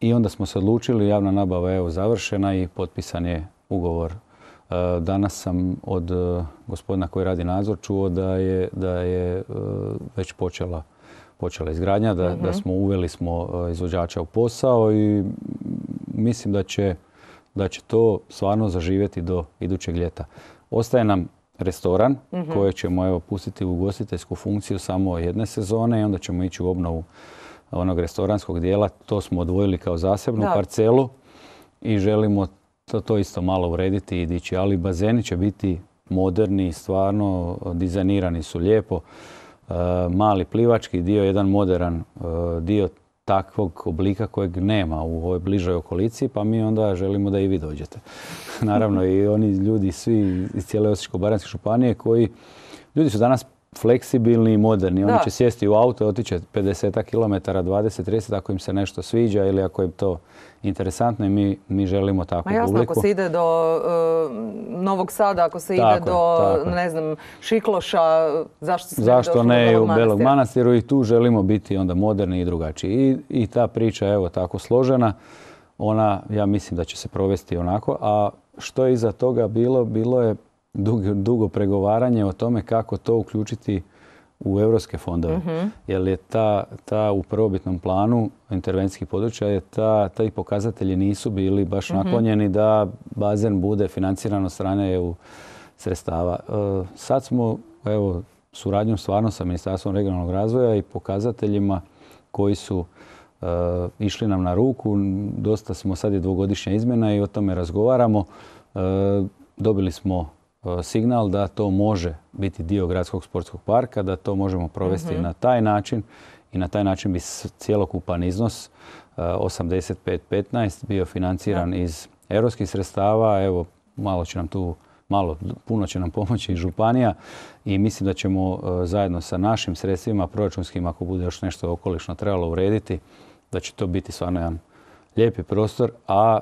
i onda smo se odlučili, javna nabava je završena i potpisan je ugovor. E, danas sam od e, gospodina koji radi nadzor čuo da je, da je e, već počela, počela izgradnja, da, da mhm. smo uveli smo izvođača u posao i mislim da će, da će to stvarno zaživjeti do idućeg ljeta. Ostaje nam restoran mhm. koje ćemo evo pustiti u ugostiteljsku funkciju samo jedne sezone i onda ćemo ići u obnovu onog restoranskog dijela, to smo odvojili kao zasebnu parcelu i želimo to, to isto malo urediti i dići. Ali bazeni će biti moderni, stvarno dizajnirani su lijepo. E, mali plivački dio, jedan moderan e, dio takvog oblika kojeg nema u ovoj bližoj okolici, pa mi onda želimo da i vi dođete. Naravno i oni ljudi svi iz cijele osječko baranske županije koji, ljudi su danas fleksibilni i moderni. Oni će sjesti u auto i otići 50 km, 20-30 ako im se nešto sviđa ili ako im to interesantno i mi, želimo takvu publiku. Ma jasno, ako se ide do e, Novog Sada, ako se ide do, ne znam, Šikloša, zašto ne u Belog Manastiru i tu želimo biti onda moderni i drugačiji. I, ta priča je evo tako složena. Ona, ja mislim da će se provesti onako, a što je iza toga bilo, bilo je dugo, pregovaranje o tome kako to uključiti u europske fondove. Mhm. Jer je ta, u prvobitnom planu intervencijskih područja, ta, i pokazatelji nisu bili baš mhm. naklonjeni da bazen bude financiran od strane EU sredstava. E, sad smo, evo, suradnjom stvarno sa Ministarstvom regionalnog razvoja i pokazateljima koji su e, išli nam na ruku. Dosta smo, sad je dvogodišnja izmjena i o tome razgovaramo. E, dobili smo E, signal da to može biti dio gradskog sportskog parka, da to možemo provesti mhm. na taj način i na taj način bi cjelokupan iznos 85-15 e, bio financiran iz europskih sredstava. Evo, malo će nam tu malo, puno će nam pomoći i županija i mislim da ćemo e, zajedno sa našim sredstvima, proračunskim, ako bude još nešto okolišno trebalo urediti, da će to biti stvarno jedan lijepi prostor, a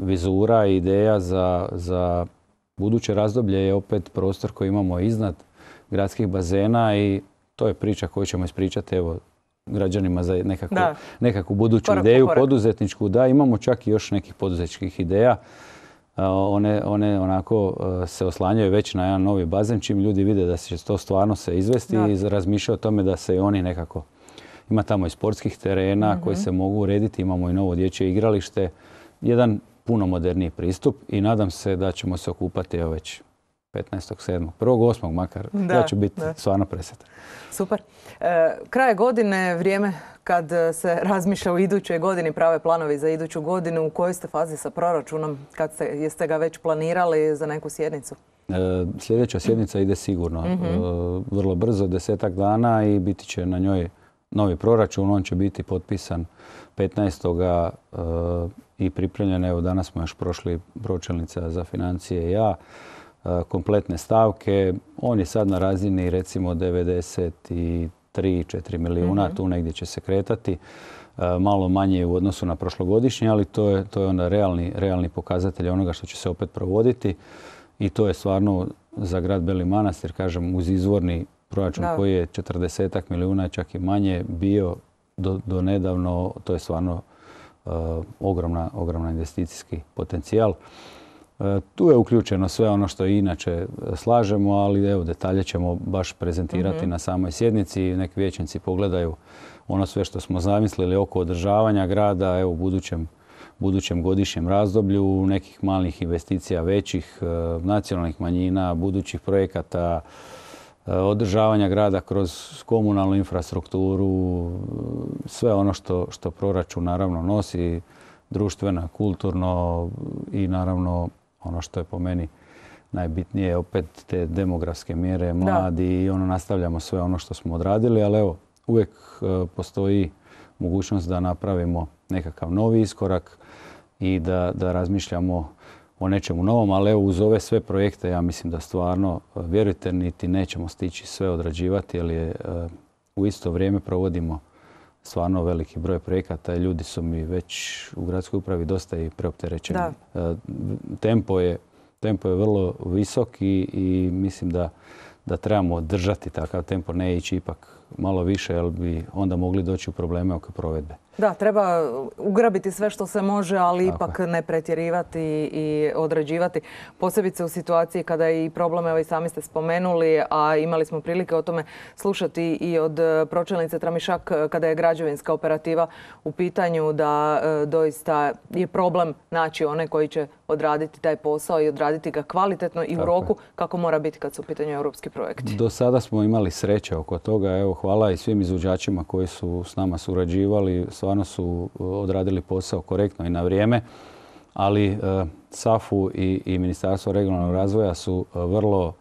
vizura i ideja za, za buduće razdoblje je opet prostor koji imamo iznad gradskih bazena i to je priča koju ćemo ispričati evo građanima za nekakvu, nekakvu buduću ideju, poduzetničku. Da, imamo čak i još nekih poduzetničkih ideja. One, one onako e, se oslanjaju već na jedan novi bazen, čim ljudi vide da će to stvarno se izvesti i razmišljaju o tome da se oni nekako... Ima tamo i sportskih terena mhm. koji se mogu urediti, imamo i novo dječje igralište. Jedan puno moderniji pristup i nadam se da ćemo se okupati evo već 15.7. 1.8. makar. Da, ja ću biti stvarno presjetan. Super. E, kraj godine, vrijeme kad se razmišlja o idućoj godini, prave planovi za iduću godinu. U kojoj ste fazi sa proračunom? Kad ste, jeste ga već planirali za neku sjednicu? E, sljedeća sjednica ide sigurno. Mhm. E, vrlo brzo, desetak dana i biti će na njoj novi proračun. On će biti potpisan 15. Eh, i pripremljena, evo danas smo još prošli pročelnica za financije i ja, eh, kompletne stavke. On je sad na razini recimo 93-4 milijuna, mhm. tu negdje će se kretati. Eh, malo manje u odnosu na prošlogodišnje, ali to je, onda realni, pokazatelj onoga što će se opet provoditi. I to je stvarno za grad Beli Manastir, kažem, uz izvorni proračun koji je 40 milijuna, čak i manje, bio do, nedavno to je stvarno e, ogromna, ogromna investicijski potencijal. E, tu je uključeno sve ono što inače e, slažemo, ali evo detalje ćemo baš prezentirati mhm. na samoj sjednici i nek vijećnici pogledaju ono sve što smo zamislili oko održavanja grada u budućem budućem godišnjem razdoblju, nekih malih investicija većih, nacionalnih manjina, budućih projekata, E, održavanja grada kroz komunalnu infrastrukturu, e, sve ono što, što proračun naravno nosi, društveno, kulturno i naravno ono što je po meni najbitnije opet te demografske mjere, mladi i ono nastavljamo sve ono što smo odradili, ali evo uvijek e, postoji mogućnost da napravimo nekakav novi iskorak i da, da razmišljamo o nečemu novom, ali evo uz ove sve projekte ja mislim da stvarno, e, vjerujte, niti nećemo stići sve odrađivati jer je, e, u isto vrijeme provodimo stvarno veliki broj projekata i ljudi su mi već u gradskoj upravi dosta i preopterećeni. E, tempo je, vrlo visok i, mislim da, da trebamo držati takav tempo, ne ići ipak malo više jer bi onda mogli doći u probleme oko provedbe. Da, treba ugrabiti sve što se može, ali ipak ne pretjerivati i određivati. Posebice u situaciji kada i probleme evo sami ste spomenuli, a imali smo prilike o tome slušati i od e, pročelnice Tramišak e, kada je građevinska operativa u pitanju da e, doista je problem naći one koji će odraditi taj posao i odraditi ga kvalitetno i u roku kako mora biti kad su u pitanju europski projekti. Do sada smo imali sreće oko toga. Evo, hvala i svim izvođačima koji su s nama surađivali. Stvarno su e, odradili posao korektno i na vrijeme. Ali e, SAFU i, Ministarstvo regionalnog razvoja su e, vrlo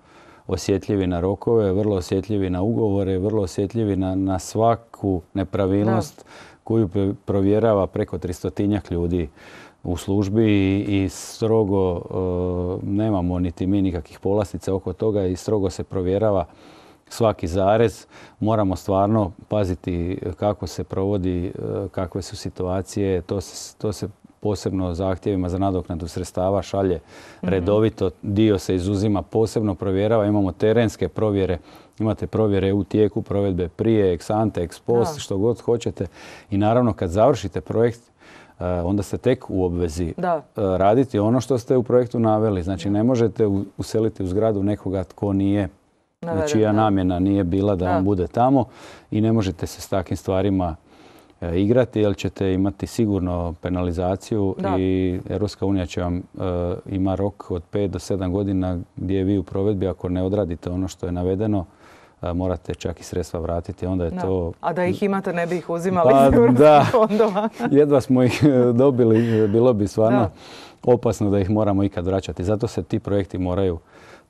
osjetljivi na rokove, vrlo osjetljivi na ugovore, vrlo osjetljivi na, svaku nepravilnost koju provjerava preko tristotinjak ljudi u službi i, strogo e, nemamo niti mi nikakvih povlastica oko toga i strogo se provjerava svaki zarez. Moramo stvarno paziti kako se provodi, e, kakve su situacije. To se, posebno zahtjevima za nadoknadu sredstava šalje mhm. redovito. Dio se izuzima, posebno provjerava. Imamo terenske provjere. Imate provjere u tijeku provedbe prije, ex ante, ex post, što god hoćete. I naravno kad završite projekt, Eh, onda ste tek u obvezi eh, raditi ono što ste u projektu naveli. Znači ne možete useliti u zgradu nekoga tko nije Naveren, znači, čija namjena nije bila da, on bude tamo i ne možete se s takvim stvarima eh, igrati jer ćete imati sigurno penalizaciju i Europska unija će vam ima rok od 5 do 7 godina gdje vi u provedbi ako ne odradite ono što je navedeno E, morate čak i sredstva vratiti, onda je to... A da ih imate ne bi ih uzimali pa, iz fondova. jedva smo ih e, dobili, bilo bi stvarno opasno da ih moramo ikad vraćati. Zato se ti projekti moraju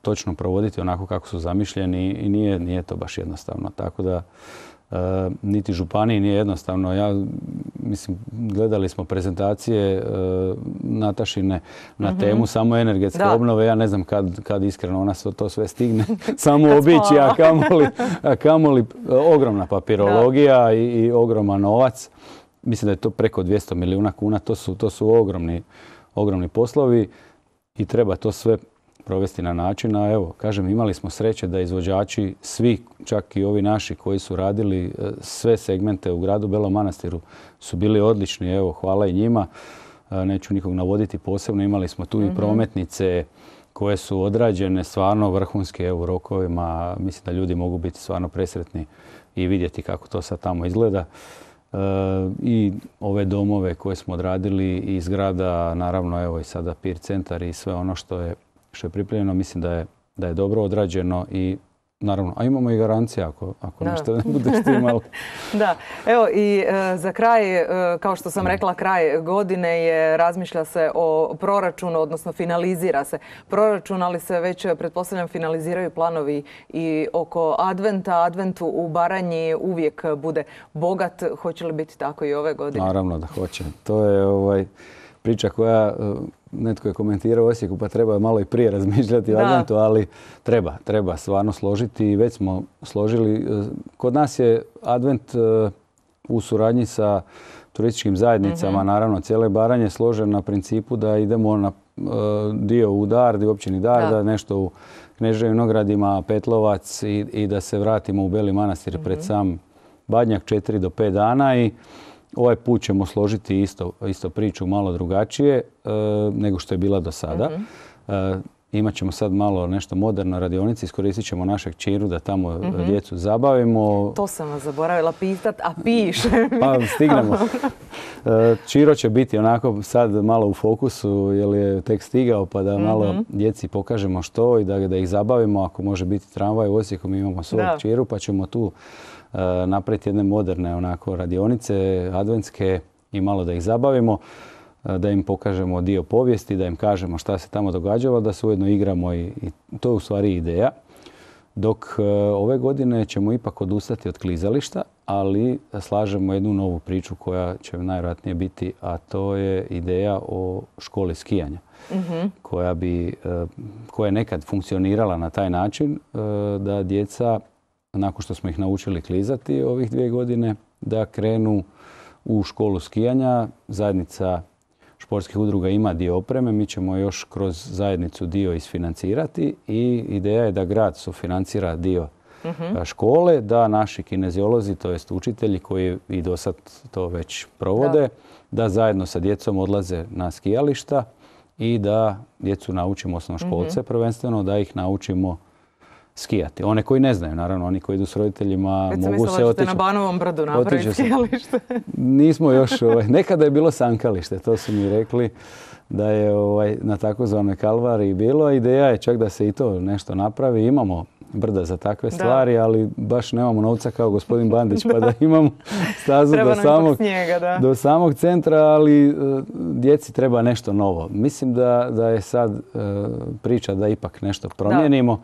točno provoditi onako kako su zamišljeni i nije, nije to baš jednostavno. Tako da E, niti županiji nije jednostavno. Ja, mislim, gledali smo prezentacije e, Natašine na mhm. temu samo energetske obnove. Ja ne znam kad, iskreno ona to sve stigne. samo obići, a kamoli, e, ogromna papirologija I, ogroman novac. Mislim da je to preko 200 milijuna kuna. To su, to su ogromni, ogromni poslovi i treba to sve provesti na način, a evo, kažem, imali smo sreće da izvođači, svi, čak i ovi naši koji su radili e, sve segmente u gradu Belom Manastiru, su bili odlični, evo, hvala i njima. E, neću nikog navoditi posebno, imali smo tu i mhm. prometnice koje su odrađene stvarno vrhunski u rokovima. Mislim da ljudi mogu biti stvarno presretni i vidjeti kako to sad tamo izgleda. E, I ove domove koje smo odradili i zgrada, naravno evo i sada Pir centar i sve ono što je što je pripremljeno, mislim da je, da je dobro odrađeno i Naravno, a imamo i garancije ako, nešto ne da, evo i e, za kraj, e, kao što sam rekla, kraj godine je, razmišlja se o proračunu, odnosno finalizira se proračun, ali se već, pretpostavljam, finaliziraju planovi i oko adventa. Adventu u Baranji uvijek bude bogat. Hoće li biti tako i ove godine? Naravno da hoće. To je ovaj, priča koja e, netko je komentirao Osijeku pa treba malo i prije razmišljati o adventu, ali treba, treba stvarno složiti i već smo složili. E, kod nas je advent e, u suradnji sa turističkim zajednicama, mhm. naravno cijele Baranje složen na principu da idemo na e, dio u Dardi, u općini Darda, da. nešto u Kneževim Nogradima, Petlovac i, da se vratimo u Beli Manastir pred mhm. sam Badnjak četiri do pet dana i Ovaj put ćemo složiti isto, isto priču malo drugačije e, nego što je bila do sada. Mhm. E, imat ćemo sad malo nešto moderno radionici, iskoristit ćemo našeg čiru da tamo mhm. djecu zabavimo. To sam vas zaboravila pitat, a piš! pa stignemo. Čiro e, će biti onako sad malo u fokusu jer je tek stigao pa da malo mhm. djeci pokažemo što i da, da ih zabavimo. Ako može biti tramvaj u Osijeku mi imamo svog čiru pa ćemo tu Eh, napraviti jedne moderne onako radionice adventske i malo da ih zabavimo, eh, da im pokažemo dio povijesti, da im kažemo šta se tamo događalo, da se ujedno igramo i, to je u stvari ideja. Dok eh, ove godine ćemo ipak odustati od klizališta, ali slažemo jednu novu priču koja će najvjerojatnije biti, a to je ideja o školi skijanja. Mhm. Koja, bi, koja je nekad funkcionirala na taj način da djeca nakon što smo ih naučili klizati ovih dvije godine, da krenu u školu skijanja. Zajednica športskih udruga ima dio opreme, mi ćemo još kroz zajednicu dio isfinancirati i ideja je da grad sufinancira dio mhm. škole, da naši kineziolozi, to jest učitelji koji i do sad to već provode, da. zajedno sa djecom odlaze na skijališta i da djecu naučimo osnovno školce mhm. prvenstveno, da ih naučimo skijati. One koji ne znaju, naravno, oni koji idu s roditeljima mogu se otići. na Banovom brdu napraviti skijalište. Nismo još, ovaj, nekada je bilo sankalište, to su mi rekli da je ovaj, na takozvanoj kalvari bilo. Ideja je čak da se i to nešto napravi. Imamo brda za takve stvari, ali baš nemamo novca kao gospodin Bandić, pa da imamo stazu do samog, do samog centra, ali e, djeci treba nešto novo. Mislim da je sad e, priča da ipak nešto promijenimo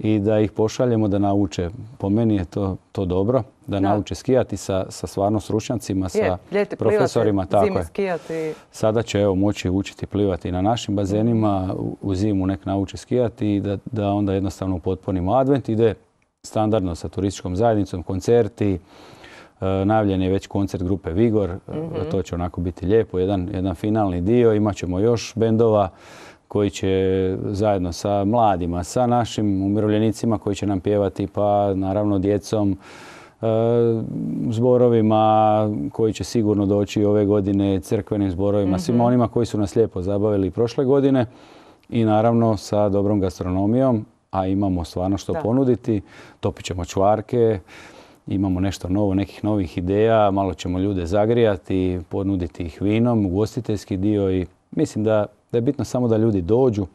i da ih pošaljemo da nauče. Po meni je to, to dobro, da, nauče skijati sa, stvarno stručnjacima, sa profesorima. tako Skijati. Sada će evo moći učiti plivati na našim bazenima, u zimu nek nauče skijati i da, onda jednostavno potpunimo advent. Ide standardno sa turističkom zajednicom, koncerti, e, Najavljen je već koncert grupe Vigor, e, mhm. to će onako biti lijepo, jedan, jedan finalni dio, imat ćemo još bendova koji će zajedno sa mladima, sa našim umirovljenicima koji će nam pjevati, pa naravno djecom, e, zborovima koji će sigurno doći ove godine, crkvenim zborovima, mhm. svima onima koji su nas lijepo zabavili prošle godine i naravno sa dobrom gastronomijom, a imamo stvarno što ponuditi, topit ćemo čvarke, imamo nešto novo, nekih novih ideja, malo ćemo ljude zagrijati, ponuditi ih vinom, ugostiteljski dio i mislim da da je bitno samo da ljudi dođu,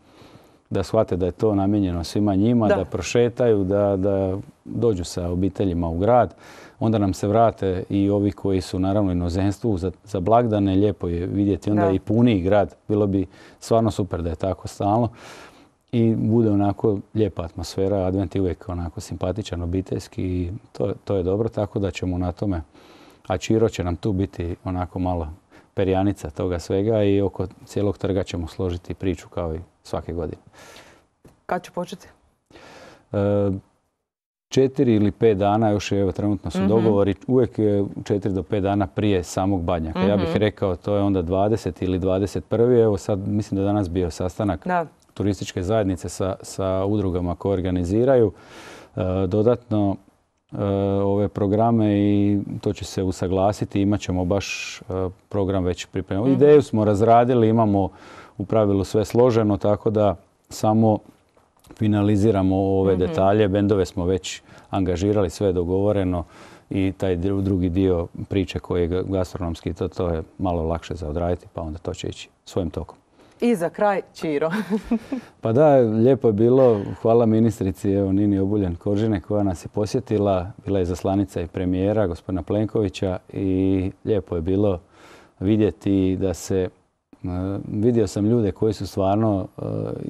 da shvate da je to namijenjeno svima njima, da, prošetaju, da, dođu sa obiteljima u grad. Onda nam se vrate i ovi koji su naravno inozemstvu za, za blagdane. Lijepo je vidjeti onda i puniji grad. Bilo bi stvarno super da je tako stalno. I bude onako lijepa atmosfera. Advent je uvijek onako simpatičan, obiteljski i to, to je dobro. Tako da ćemo na tome. A Čiro će nam tu biti onako malo perjanica toga svega i oko cijelog trga ćemo složiti priču kao i svake godine. Kad će početi? E, četiri ili pet dana, još je evo trenutno su mhm. dogovori, uvijek je četiri do pet dana prije samog badnjaka. Ja bih mhm. rekao to je onda 20 ili 21. Evo sad mislim da je danas bio sastanak turističke zajednice sa, udrugama koje organiziraju. E, dodatno E, ove programe i to će se usaglasiti. Imat ćemo baš e, program već pripremljen. Mhm. Ideju smo razradili, imamo u pravilu sve složeno, tako da samo finaliziramo ove mhm. detalje. Bendove smo već angažirali, sve je dogovoreno i taj drugi dio priče koji je gastronomski, to, to je malo lakše za odraditi, pa onda to će ići svojim tokom. I za kraj Čiro. pa da, lijepo je bilo. Hvala ministrici evo, Nini Obuljan Koržine koja nas je posjetila. Bila je zaslanica i premijera gospodina Plenkovića i lijepo je bilo vidjeti da se e, Vidio sam ljude koji su stvarno e,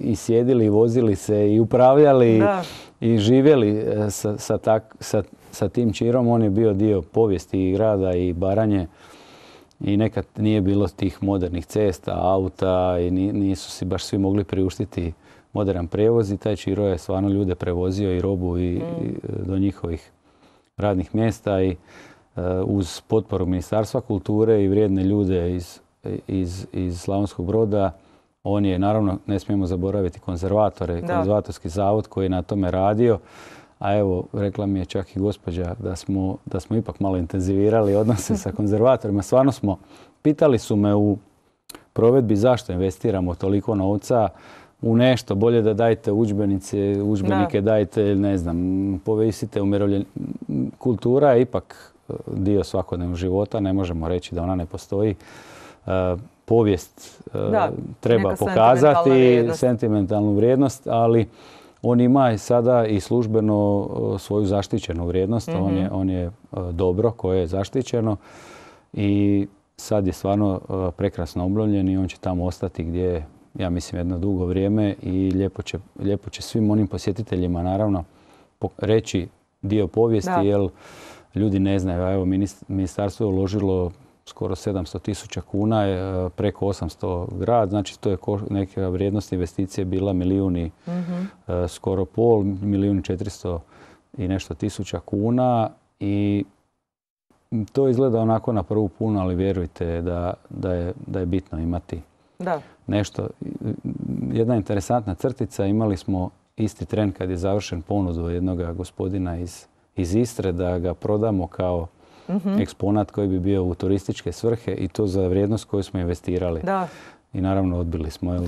i sjedili i vozili se i upravljali i živjeli e, sa tim čirom. On je bio dio povijesti i grada i baranje i nekad nije bilo tih modernih cesta, auta i nisu si baš svi mogli priuštiti modern prevoz i taj Čiro je stvarno ljude prevozio i robu i, mm. do njihovih radnih mjesta i e, uz potporu Ministarstva kulture i vrijedne ljude iz, Slavonskog broda on je, naravno, ne smijemo zaboraviti konzervatore, konzervatorski zavod koji je na tome radio a evo, rekla mi je čak i gospođa da smo, ipak malo intenzivirali odnose sa konzervatorima. Stvarno smo, pitali su me u provedbi zašto investiramo toliko novca u nešto, bolje da dajte udžbenice, udžbenike dajte, ne znam, povisite umjerovljenje. Kultura je ipak e, dio svakodnevnog života, ne možemo reći da ona ne postoji. E, povijest e, treba pokazati, sentimentalnu vrijednost, ali on ima i sada i službeno svoju zaštićenu vrijednost. On, mhm. je, on je dobro koje je zaštićeno i sad je stvarno prekrasno obnovljen i on će tamo ostati gdje je, ja mislim, jedno dugo vrijeme i lijepo će, će svim onim posjetiteljima naravno reći dio povijesti, jer ljudi ne znaju. Evo, ministarstvo je uložilo skoro 700 tisuća kuna, je e, preko 800 grad, znači to je neka vrijednost investicije bila milijuni, e, mhm. skoro pol, milijuni 400 i nešto tisuća kuna i to izgleda onako na prvu puno, ali vjerujte da, je, bitno imati nešto. Jedna interesantna crtica, imali smo isti tren kad je završen ponudu jednog gospodina iz, iz Istre da ga prodamo kao Mhm. eksponat koji bi bio u turističke svrhe i to za vrijednost koju smo investirali. Da. I naravno odbili smo.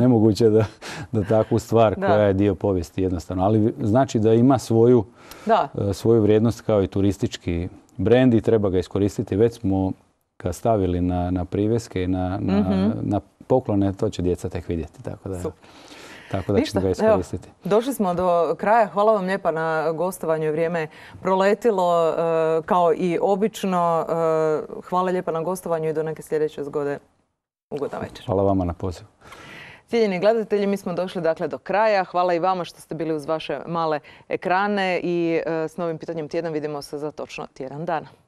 Nemoguće da, da takvu stvar koja je dio povijesti jednostavno. Ali znači da ima svoju, da. E, svoju vrijednost kao i turistički brend i treba ga iskoristiti. Već smo ga stavili na, na i na, mhm. na poklone. To će djeca tek vidjeti. Tako da, tako da ćemo ga iskoristiti. došli smo do kraja. Hvala vam lijepa na gostovanju. Vrijeme proletilo e, kao i obično. E, hvala lijepa na gostovanju i do neke sljedeće zgode. Ugodan večer. Hvala vama na pozivu. Cijeljeni gledatelji, mi smo došli dakle do kraja. Hvala i vama što ste bili uz vaše male ekrane i e, s novim pitanjem tjedan vidimo se za točno tjedan dana.